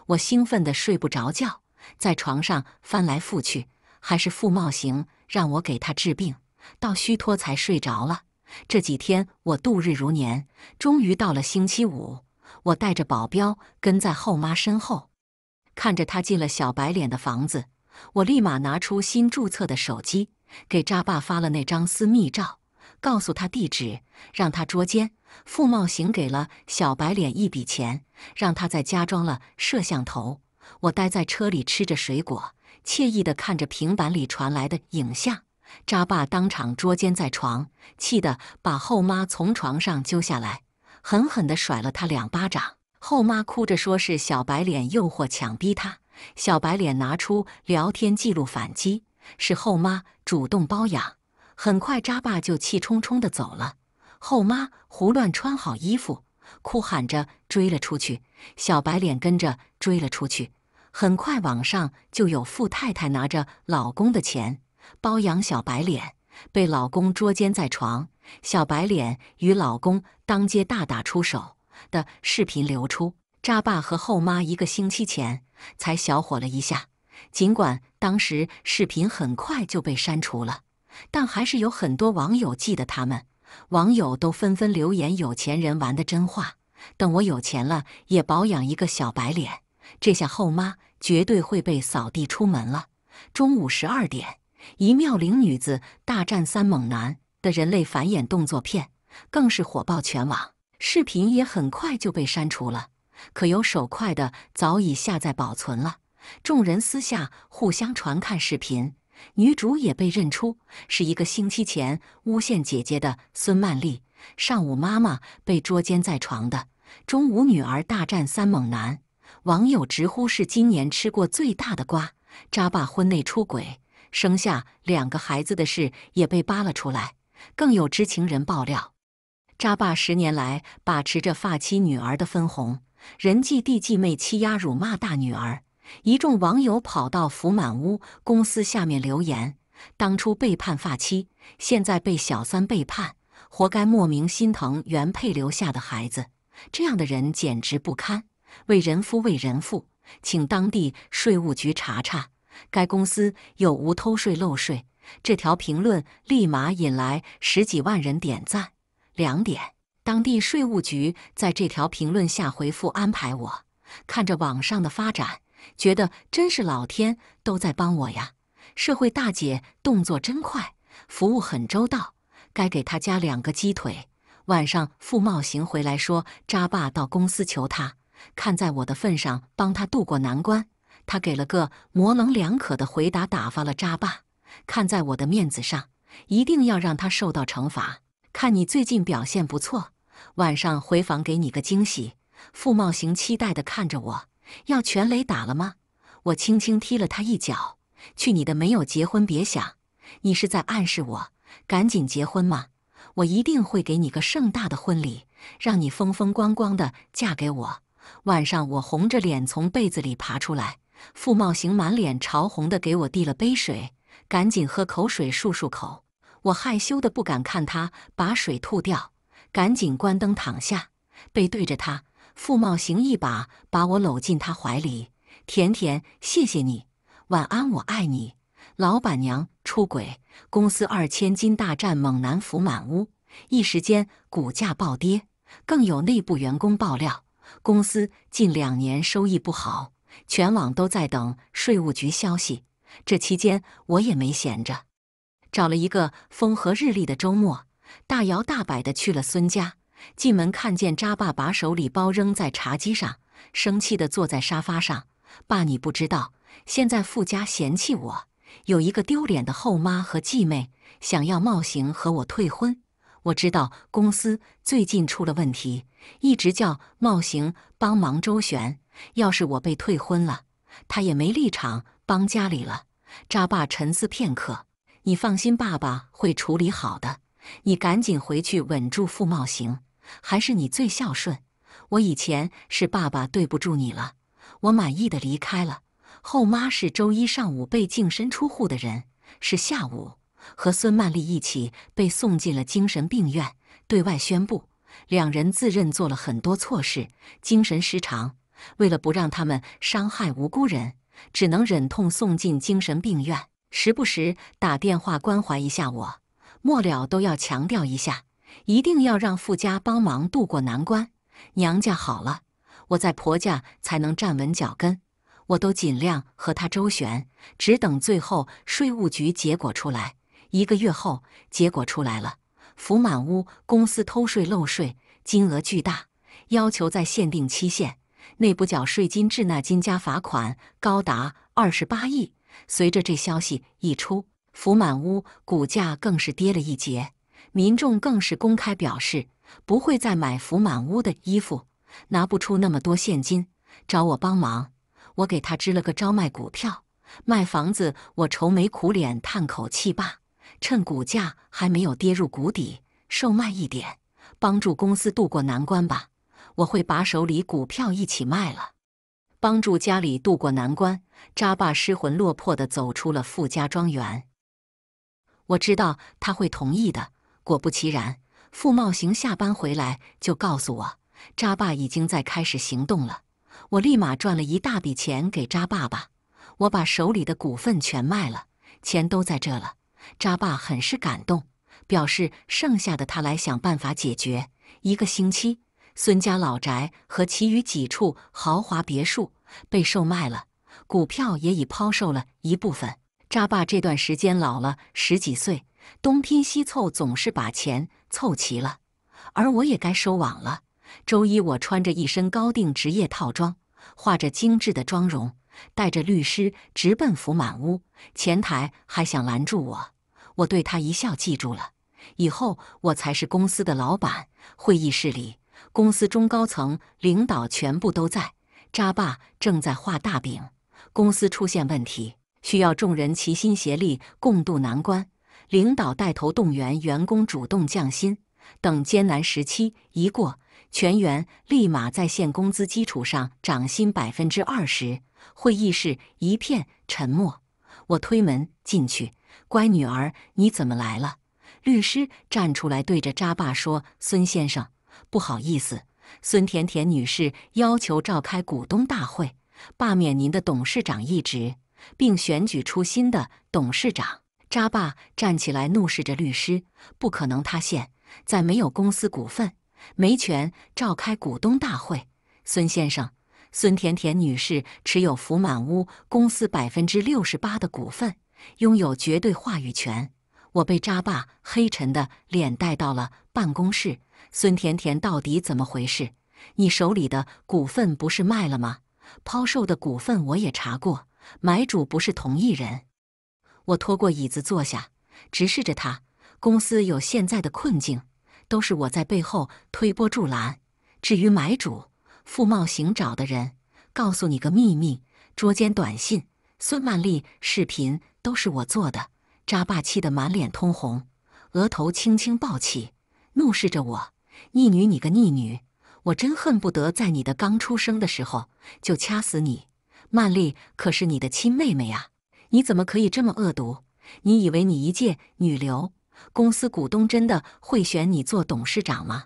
我兴奋得睡不着觉，在床上翻来覆去。还是傅茂行让我给他治病，到虚脱才睡着了。这几天我度日如年。终于到了星期五，我带着保镖跟在后妈身后，看着她进了小白脸的房子，我立马拿出新注册的手机，给渣爸发了那张私密照。告诉他地址，让他捉奸。付茂行给了小白脸一笔钱，让他在家装了摄像头。我待在车里吃着水果，惬意的看着平板里传来的影像。渣爸当场捉奸在床，气得把后妈从床上揪下来，狠狠的甩了他两巴掌。后妈哭着说是小白脸诱惑强逼他，小白脸拿出聊天记录反击，是后妈主动包养。很快，扎爸就气冲冲地走了。后妈胡乱穿好衣服，哭喊着追了出去。小白脸跟着追了出去。很快，网上就有富太太拿着老公的钱包养小白脸，被老公捉奸在床，小白脸与老公当街大打出手的视频流出。扎爸和后妈一个星期前才小火了一下，尽管当时视频很快就被删除了。但还是有很多网友记得他们，网友都纷纷留言：“有钱人玩的真话，等我有钱了也保养一个小白脸，这下后妈绝对会被扫地出门了。”中午十二点，一妙龄女子大战三猛男的人类繁衍动作片更是火爆全网，视频也很快就被删除了。可有手快的早已下载保存了，众人私下互相传看视频。女主也被认出是一个星期前诬陷姐姐的孙曼丽。上午妈妈被捉奸在床的，中午女儿大战三猛男，网友直呼是今年吃过最大的瓜。扎爸婚内出轨，生下两个孩子的事也被扒了出来。更有知情人爆料，扎爸十年来把持着发妻女儿的分红，人际弟继妹欺压辱骂大女儿。一众网友跑到福满屋公司下面留言：“当初背叛发妻，现在被小三背叛，活该！”莫名心疼原配留下的孩子，这样的人简直不堪。为人夫，为人父，请当地税务局查查该公司有无偷税漏税。这条评论立马引来十几万人点赞。两点，当地税务局在这条评论下回复：“安排我看着网上的发展。”觉得真是老天都在帮我呀！社会大姐动作真快，服务很周到，该给她加两个鸡腿。晚上傅茂行回来说，扎爸到公司求他，看在我的份上帮他渡过难关。他给了个模棱两可的回答，打发了扎爸。看在我的面子上，一定要让他受到惩罚。看你最近表现不错，晚上回房给你个惊喜。傅茂行期待地看着我。要全垒打了吗？我轻轻踢了他一脚。去你的，没有结婚别想。你是在暗示我赶紧结婚吗？我一定会给你个盛大的婚礼，让你风风光光的嫁给我。晚上我红着脸从被子里爬出来，傅茂行满脸潮红的给我递了杯水，赶紧喝口水漱漱口。我害羞的不敢看他，把水吐掉，赶紧关灯躺下，背对着他。傅茂行一把把我搂进他怀里，甜甜，谢谢你，晚安，我爱你。老板娘出轨，公司二千金大战猛男服满屋，一时间股价暴跌。更有内部员工爆料，公司近两年收益不好，全网都在等税务局消息。这期间我也没闲着，找了一个风和日丽的周末，大摇大摆的去了孙家。进门看见扎爸把手里包扔在茶几上，生气地坐在沙发上。爸，你不知道，现在傅家嫌弃我，有一个丢脸的后妈和继妹，想要茂行和我退婚。我知道公司最近出了问题，一直叫茂行帮忙周旋。要是我被退婚了，他也没立场帮家里了。扎爸沉思片刻，你放心，爸爸会处理好的。你赶紧回去稳住傅茂行。还是你最孝顺。我以前是爸爸对不住你了，我满意的离开了。后妈是周一上午被净身出户的人，是下午和孙曼丽一起被送进了精神病院。对外宣布，两人自认做了很多错事，精神失常。为了不让他们伤害无辜人，只能忍痛送进精神病院。时不时打电话关怀一下我，末了都要强调一下。一定要让富家帮忙渡过难关，娘家好了，我在婆家才能站稳脚跟。我都尽量和他周旋，只等最后税务局结果出来。一个月后，结果出来了，福满屋公司偷税漏税金额巨大，要求在限定期限内补缴税金、滞纳金加罚款，高达二十八亿。随着这消息一出，福满屋股价更是跌了一截。民众更是公开表示，不会再买福满屋的衣服，拿不出那么多现金，找我帮忙，我给他支了个招：卖股票，卖房子。我愁眉苦脸，叹口气罢，趁股价还没有跌入谷底，售卖一点，帮助公司渡过难关吧。我会把手里股票一起卖了，帮助家里渡过难关。扎爸失魂落魄地走出了富家庄园。我知道他会同意的。果不其然，傅茂行下班回来就告诉我，扎爸已经在开始行动了。我立马赚了一大笔钱给扎爸爸，我把手里的股份全卖了，钱都在这了。扎爸很是感动，表示剩下的他来想办法解决。一个星期，孙家老宅和其余几处豪华别墅被售卖了，股票也已抛售了一部分。扎爸这段时间老了十几岁。东拼西凑，总是把钱凑齐了，而我也该收网了。周一，我穿着一身高定职业套装，画着精致的妆容，带着律师直奔福满屋。前台还想拦住我，我对他一笑，记住了。以后我才是公司的老板。会议室里，公司中高层领导全部都在。扎爸正在画大饼，公司出现问题，需要众人齐心协力共度难关。领导带头动员员工主动降薪，等艰难时期一过，全员立马在现工资基础上涨薪百分之二十。会议室一片沉默。我推门进去，乖女儿，你怎么来了？律师站出来对着扎爸说：“孙先生，不好意思，孙甜甜女士要求召开股东大会，罢免您的董事长一职，并选举出新的董事长。”扎爸站起来，怒视着律师：“不可能塌陷，在没有公司股份，没权召开股东大会。”孙先生，孙甜甜女士持有福满屋公司百分之六十八的股份，拥有绝对话语权。我被扎爸黑沉的脸带到了办公室。孙甜甜到底怎么回事？你手里的股份不是卖了吗？抛售的股份我也查过，买主不是同一人。我拖过椅子坐下，直视着他。公司有现在的困境，都是我在背后推波助澜。至于买主傅茂行找的人，告诉你个秘密，捉奸短信、孙曼丽视频都是我做的。扎霸气得满脸通红，额头轻轻暴起，怒视着我：“逆女，你个逆女！我真恨不得在你的刚出生的时候就掐死你。曼丽可是你的亲妹妹呀。”你怎么可以这么恶毒？你以为你一介女流，公司股东真的会选你做董事长吗？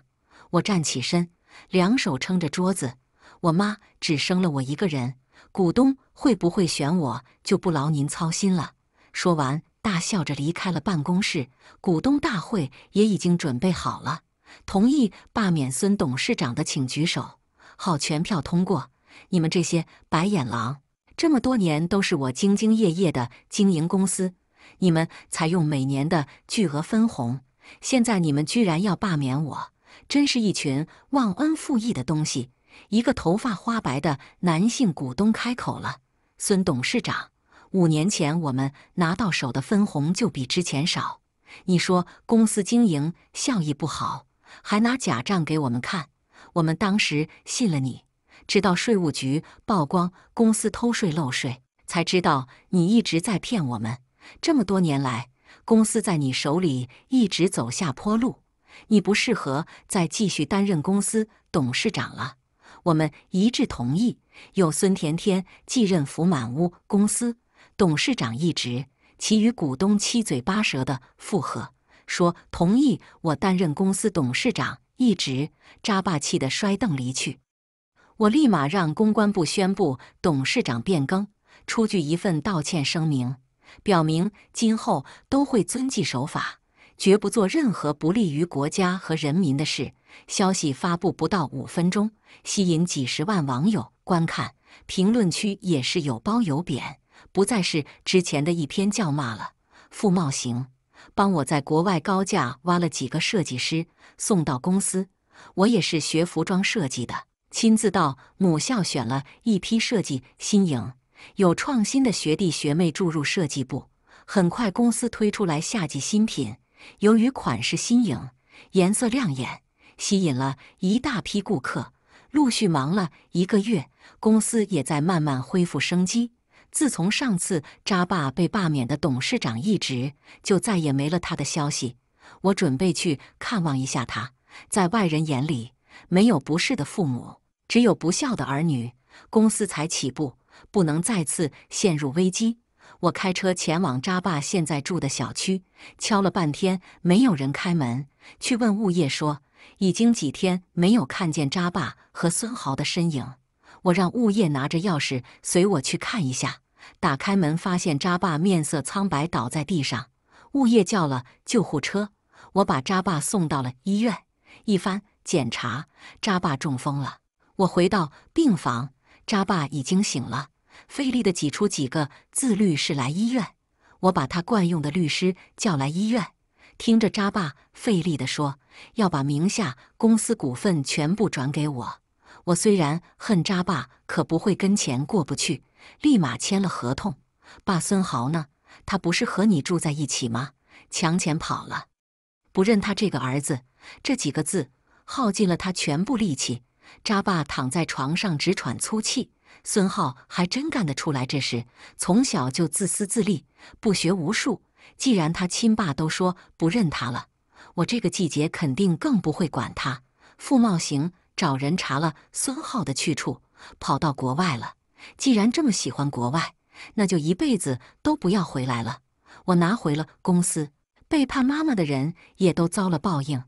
我站起身，两手撑着桌子。我妈只生了我一个人，股东会不会选我就不劳您操心了。说完，大笑着离开了办公室。股东大会也已经准备好了，同意罢免孙董事长的，请举手。好，全票通过。你们这些白眼狼！这么多年都是我兢兢业业的经营公司，你们采用每年的巨额分红。现在你们居然要罢免我，真是一群忘恩负义的东西！一个头发花白的男性股东开口了：“孙董事长，五年前我们拿到手的分红就比之前少，你说公司经营效益不好，还拿假账给我们看，我们当时信了你。”直到税务局曝光公司偷税漏税，才知道你一直在骗我们。这么多年来，公司在你手里一直走下坡路，你不适合再继续担任公司董事长了。我们一致同意有孙甜甜继任福满屋公司董事长一职。其余股东七嘴八舌的附和说同意我担任公司董事长一职。扎霸气的摔凳离去。我立马让公关部宣布董事长变更，出具一份道歉声明，表明今后都会遵纪守法，绝不做任何不利于国家和人民的事。消息发布不到五分钟，吸引几十万网友观看，评论区也是有褒有贬，不再是之前的一篇叫骂了。傅茂行，帮我在国外高价挖了几个设计师送到公司，我也是学服装设计的。亲自到母校选了一批设计新颖、有创新的学弟学妹注入设计部。很快，公司推出来夏季新品，由于款式新颖、颜色亮眼，吸引了一大批顾客。陆续忙了一个月，公司也在慢慢恢复生机。自从上次扎爸被罢免的董事长一职，就再也没了他的消息。我准备去看望一下他，在外人眼里。没有不是的父母，只有不孝的儿女。公司才起步，不能再次陷入危机。我开车前往扎爸现在住的小区，敲了半天没有人开门，去问物业说已经几天没有看见扎爸和孙豪的身影。我让物业拿着钥匙随我去看一下。打开门，发现扎爸面色苍白倒在地上，物业叫了救护车，我把扎爸送到了医院。一番。检查，扎爸中风了。我回到病房，扎爸已经醒了，费力的挤出几个自律是来医院。”我把他惯用的律师叫来医院，听着扎爸费力的说：“要把名下公司股份全部转给我。”我虽然恨扎爸，可不会跟钱过不去，立马签了合同。爸，孙豪呢？他不是和你住在一起吗？强钱跑了，不认他这个儿子。”这几个字。耗尽了他全部力气，扎爸躺在床上直喘粗气。孙浩还真干得出来这事，从小就自私自利，不学无术。既然他亲爸都说不认他了，我这个季节肯定更不会管他。傅茂行找人查了孙浩的去处，跑到国外了。既然这么喜欢国外，那就一辈子都不要回来了。我拿回了公司，背叛妈妈的人也都遭了报应。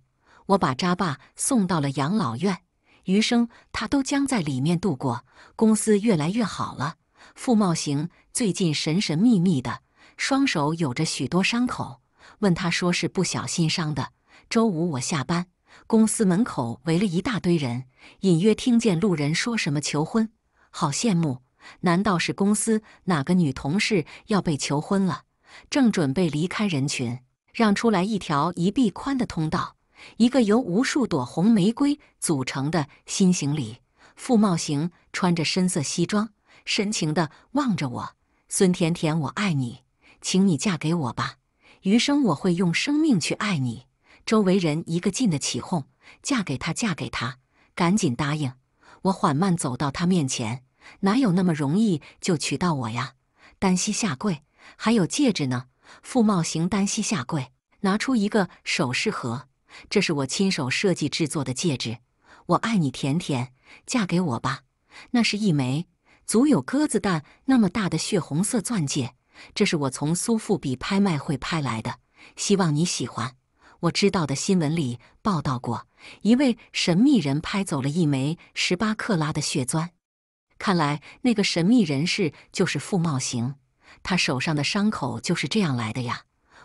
我把扎爸送到了养老院，余生他都将在里面度过。公司越来越好了，傅茂行最近神神秘秘的，双手有着许多伤口，问他说是不小心伤的。周五我下班，公司门口围了一大堆人，隐约听见路人说什么求婚，好羡慕。难道是公司哪个女同事要被求婚了？正准备离开人群，让出来一条一臂宽的通道。一个由无数朵红玫瑰组成的心形礼，傅茂行穿着深色西装，深情地望着我：“孙甜甜，我爱你，请你嫁给我吧，余生我会用生命去爱你。”周围人一个劲地起哄：“嫁给他，嫁给他，赶紧答应！”我缓慢走到他面前，哪有那么容易就娶到我呀？单膝下跪，还有戒指呢。傅茂行单膝下跪，拿出一个首饰盒。这是我亲手设计制作的戒指，我爱你，甜甜，嫁给我吧。那是一枚足有鸽子蛋那么大的血红色钻戒，这是我从苏富比拍卖会拍来的，希望你喜欢。我知道的新闻里报道过，一位神秘人拍走了一枚十八克拉的血钻，看来那个神秘人士就是傅茂行，他手上的伤口就是这样来的呀。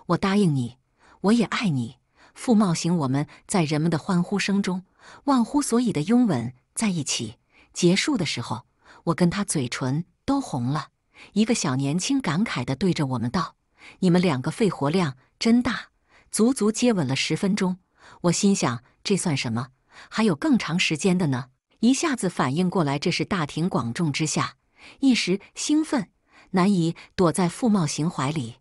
我答应你，我也爱你。傅茂行，我们在人们的欢呼声中忘乎所以的拥吻在一起。结束的时候，我跟他嘴唇都红了。一个小年轻感慨地对着我们道：“你们两个肺活量真大，足足接吻了十分钟。”我心想，这算什么？还有更长时间的呢！一下子反应过来，这是大庭广众之下，一时兴奋难以躲在傅茂行怀里。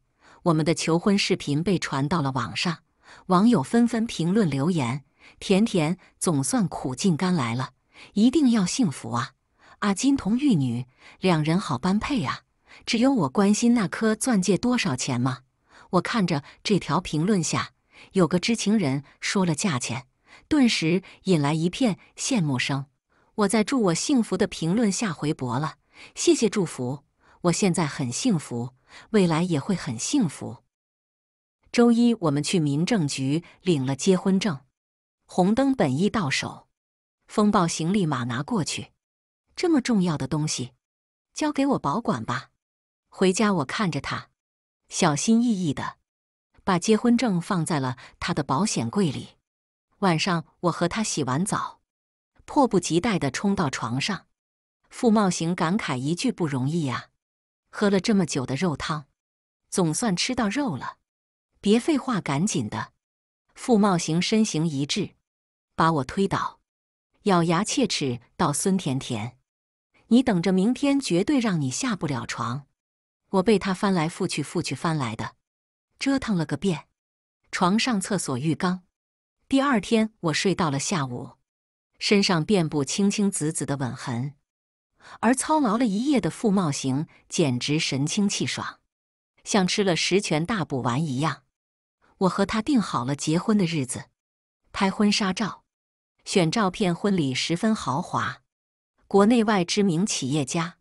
我们的求婚视频被传到了网上。网友纷纷评论留言：“甜甜总算苦尽甘来了，一定要幸福啊！啊，金童玉女，两人好般配啊！”只有我关心那颗钻戒多少钱吗？我看着这条评论下有个知情人说了价钱，顿时引来一片羡慕声。我在祝我幸福的评论下回博了，谢谢祝福，我现在很幸福，未来也会很幸福。周一，我们去民政局领了结婚证，红灯本一到手，风暴行李马拿过去。这么重要的东西，交给我保管吧。回家我看着他，小心翼翼的把结婚证放在了他的保险柜里。晚上我和他洗完澡，迫不及待的冲到床上。傅茂行感慨一句：“不容易呀，喝了这么久的肉汤，总算吃到肉了。”别废话，赶紧的！傅茂行身形一滞，把我推倒，咬牙切齿道：“孙甜甜，你等着，明天绝对让你下不了床！”我被他翻来覆去、覆去翻来的折腾了个遍，床上、厕所、浴缸。第二天，我睡到了下午，身上遍布青青紫紫的吻痕，而操劳了一夜的傅茂行简直神清气爽，像吃了十全大补丸一样。我和他定好了结婚的日子，拍婚纱照，选照片，婚礼十分豪华，国内外知名企业家，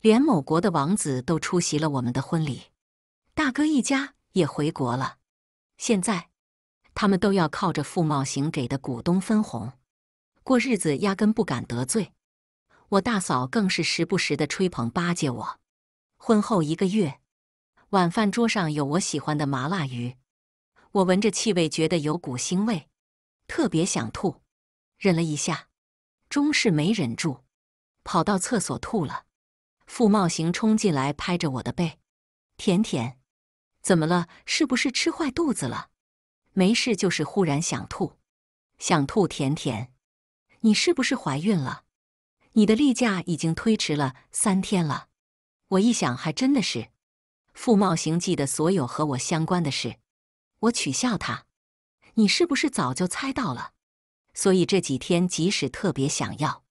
连某国的王子都出席了我们的婚礼。大哥一家也回国了，现在他们都要靠着傅茂行给的股东分红过日子，压根不敢得罪我。大嫂更是时不时的吹捧巴结我。婚后一个月，晚饭桌上有我喜欢的麻辣鱼。我闻着气味，觉得有股腥味，特别想吐，忍了一下，终是没忍住，跑到厕所吐了。傅茂行冲进来，拍着我的背：“甜甜，怎么了？是不是吃坏肚子了？”“没事，就是忽然想吐。”“想吐，甜甜，你是不是怀孕了？你的例假已经推迟了三天了。”我一想，还真的是。傅茂行记得所有和我相关的事。我取笑他，你是不是早就猜到了？所以这几天即使特别想要，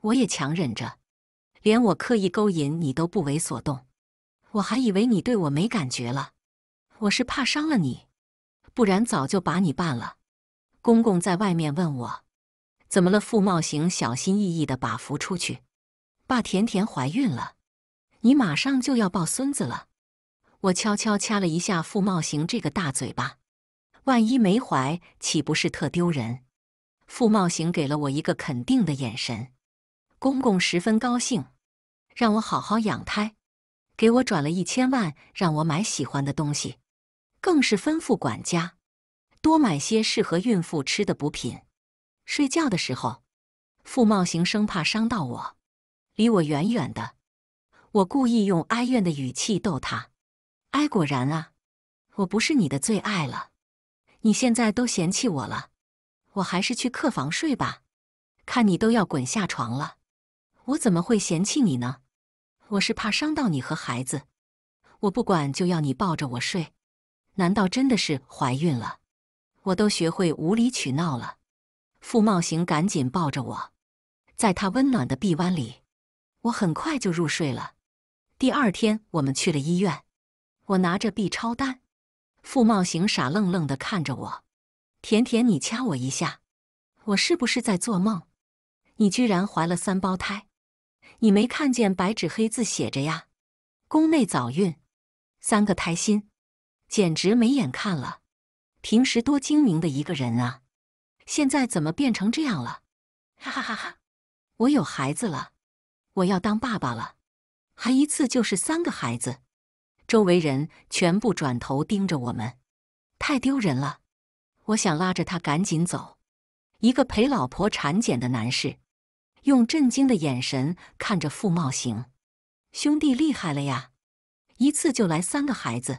我也强忍着，连我刻意勾引你都不为所动。我还以为你对我没感觉了，我是怕伤了你，不然早就把你办了。公公在外面问我怎么了，傅茂行小心翼翼的把扶出去，爸，甜甜怀孕了，你马上就要抱孙子了。我悄悄掐了一下傅茂行这个大嘴巴，万一没怀，岂不是特丢人？傅茂行给了我一个肯定的眼神，公公十分高兴，让我好好养胎，给我转了一千万让我买喜欢的东西，更是吩咐管家多买些适合孕妇吃的补品。睡觉的时候，傅茂行生怕伤到我，离我远远的。我故意用哀怨的语气逗他。哎，果然啊，我不是你的最爱了，你现在都嫌弃我了，我还是去客房睡吧，看你都要滚下床了，我怎么会嫌弃你呢？我是怕伤到你和孩子，我不管就要你抱着我睡，难道真的是怀孕了？我都学会无理取闹了。傅茂行赶紧抱着我，在他温暖的臂弯里，我很快就入睡了。第二天，我们去了医院。我拿着 B 超单，傅茂行傻愣愣的看着我。甜甜，你掐我一下，我是不是在做梦？你居然怀了三胞胎！你没看见白纸黑字写着呀？宫内早孕，三个胎心，简直没眼看了。平时多精明的一个人啊，现在怎么变成这样了？哈哈哈哈！我有孩子了，我要当爸爸了，还一次就是三个孩子。周围人全部转头盯着我们，太丢人了！我想拉着他赶紧走。一个陪老婆产检的男士，用震惊的眼神看着傅茂行：“兄弟厉害了呀，一次就来三个孩子，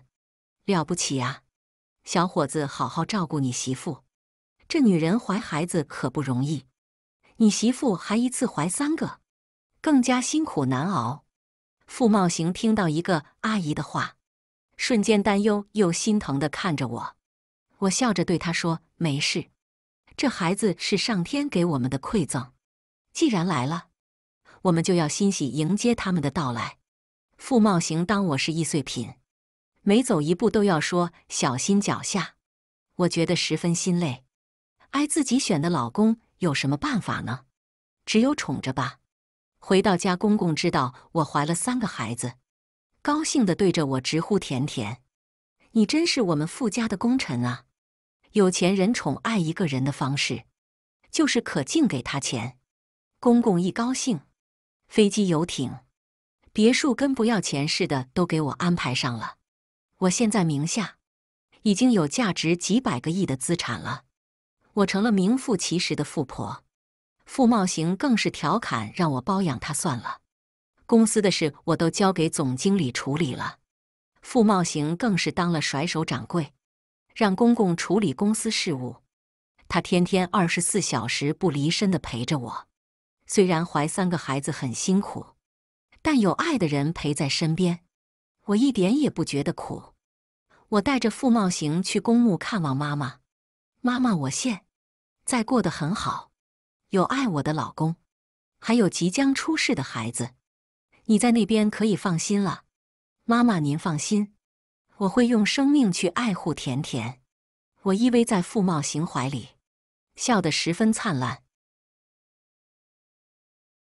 了不起啊！小伙子，好好照顾你媳妇，这女人怀孩子可不容易，你媳妇还一次怀三个，更加辛苦难熬。”傅茂行听到一个阿姨的话，瞬间担忧又心疼的看着我。我笑着对他说：“没事，这孩子是上天给我们的馈赠，既然来了，我们就要欣喜迎接他们的到来。”傅茂行当我是易碎品，每走一步都要说“小心脚下”，我觉得十分心累。爱自己选的老公有什么办法呢？只有宠着吧。回到家，公公知道我怀了三个孩子，高兴地对着我直呼“甜甜”，你真是我们富家的功臣啊！有钱人宠爱一个人的方式，就是可劲给他钱。公公一高兴，飞机、游艇、别墅跟不要钱似的，都给我安排上了。我现在名下已经有价值几百个亿的资产了，我成了名副其实的富婆。傅茂行更是调侃：“让我包养他算了，公司的事我都交给总经理处理了。”傅茂行更是当了甩手掌柜，让公公处理公司事务。他天天二十四小时不离身的陪着我，虽然怀三个孩子很辛苦，但有爱的人陪在身边，我一点也不觉得苦。我带着傅茂行去公墓看望妈妈。妈妈，我现在过得很好。有爱我的老公，还有即将出世的孩子，你在那边可以放心了。妈妈，您放心，我会用生命去爱护甜甜。我依偎在傅茂行怀里，笑得十分灿烂。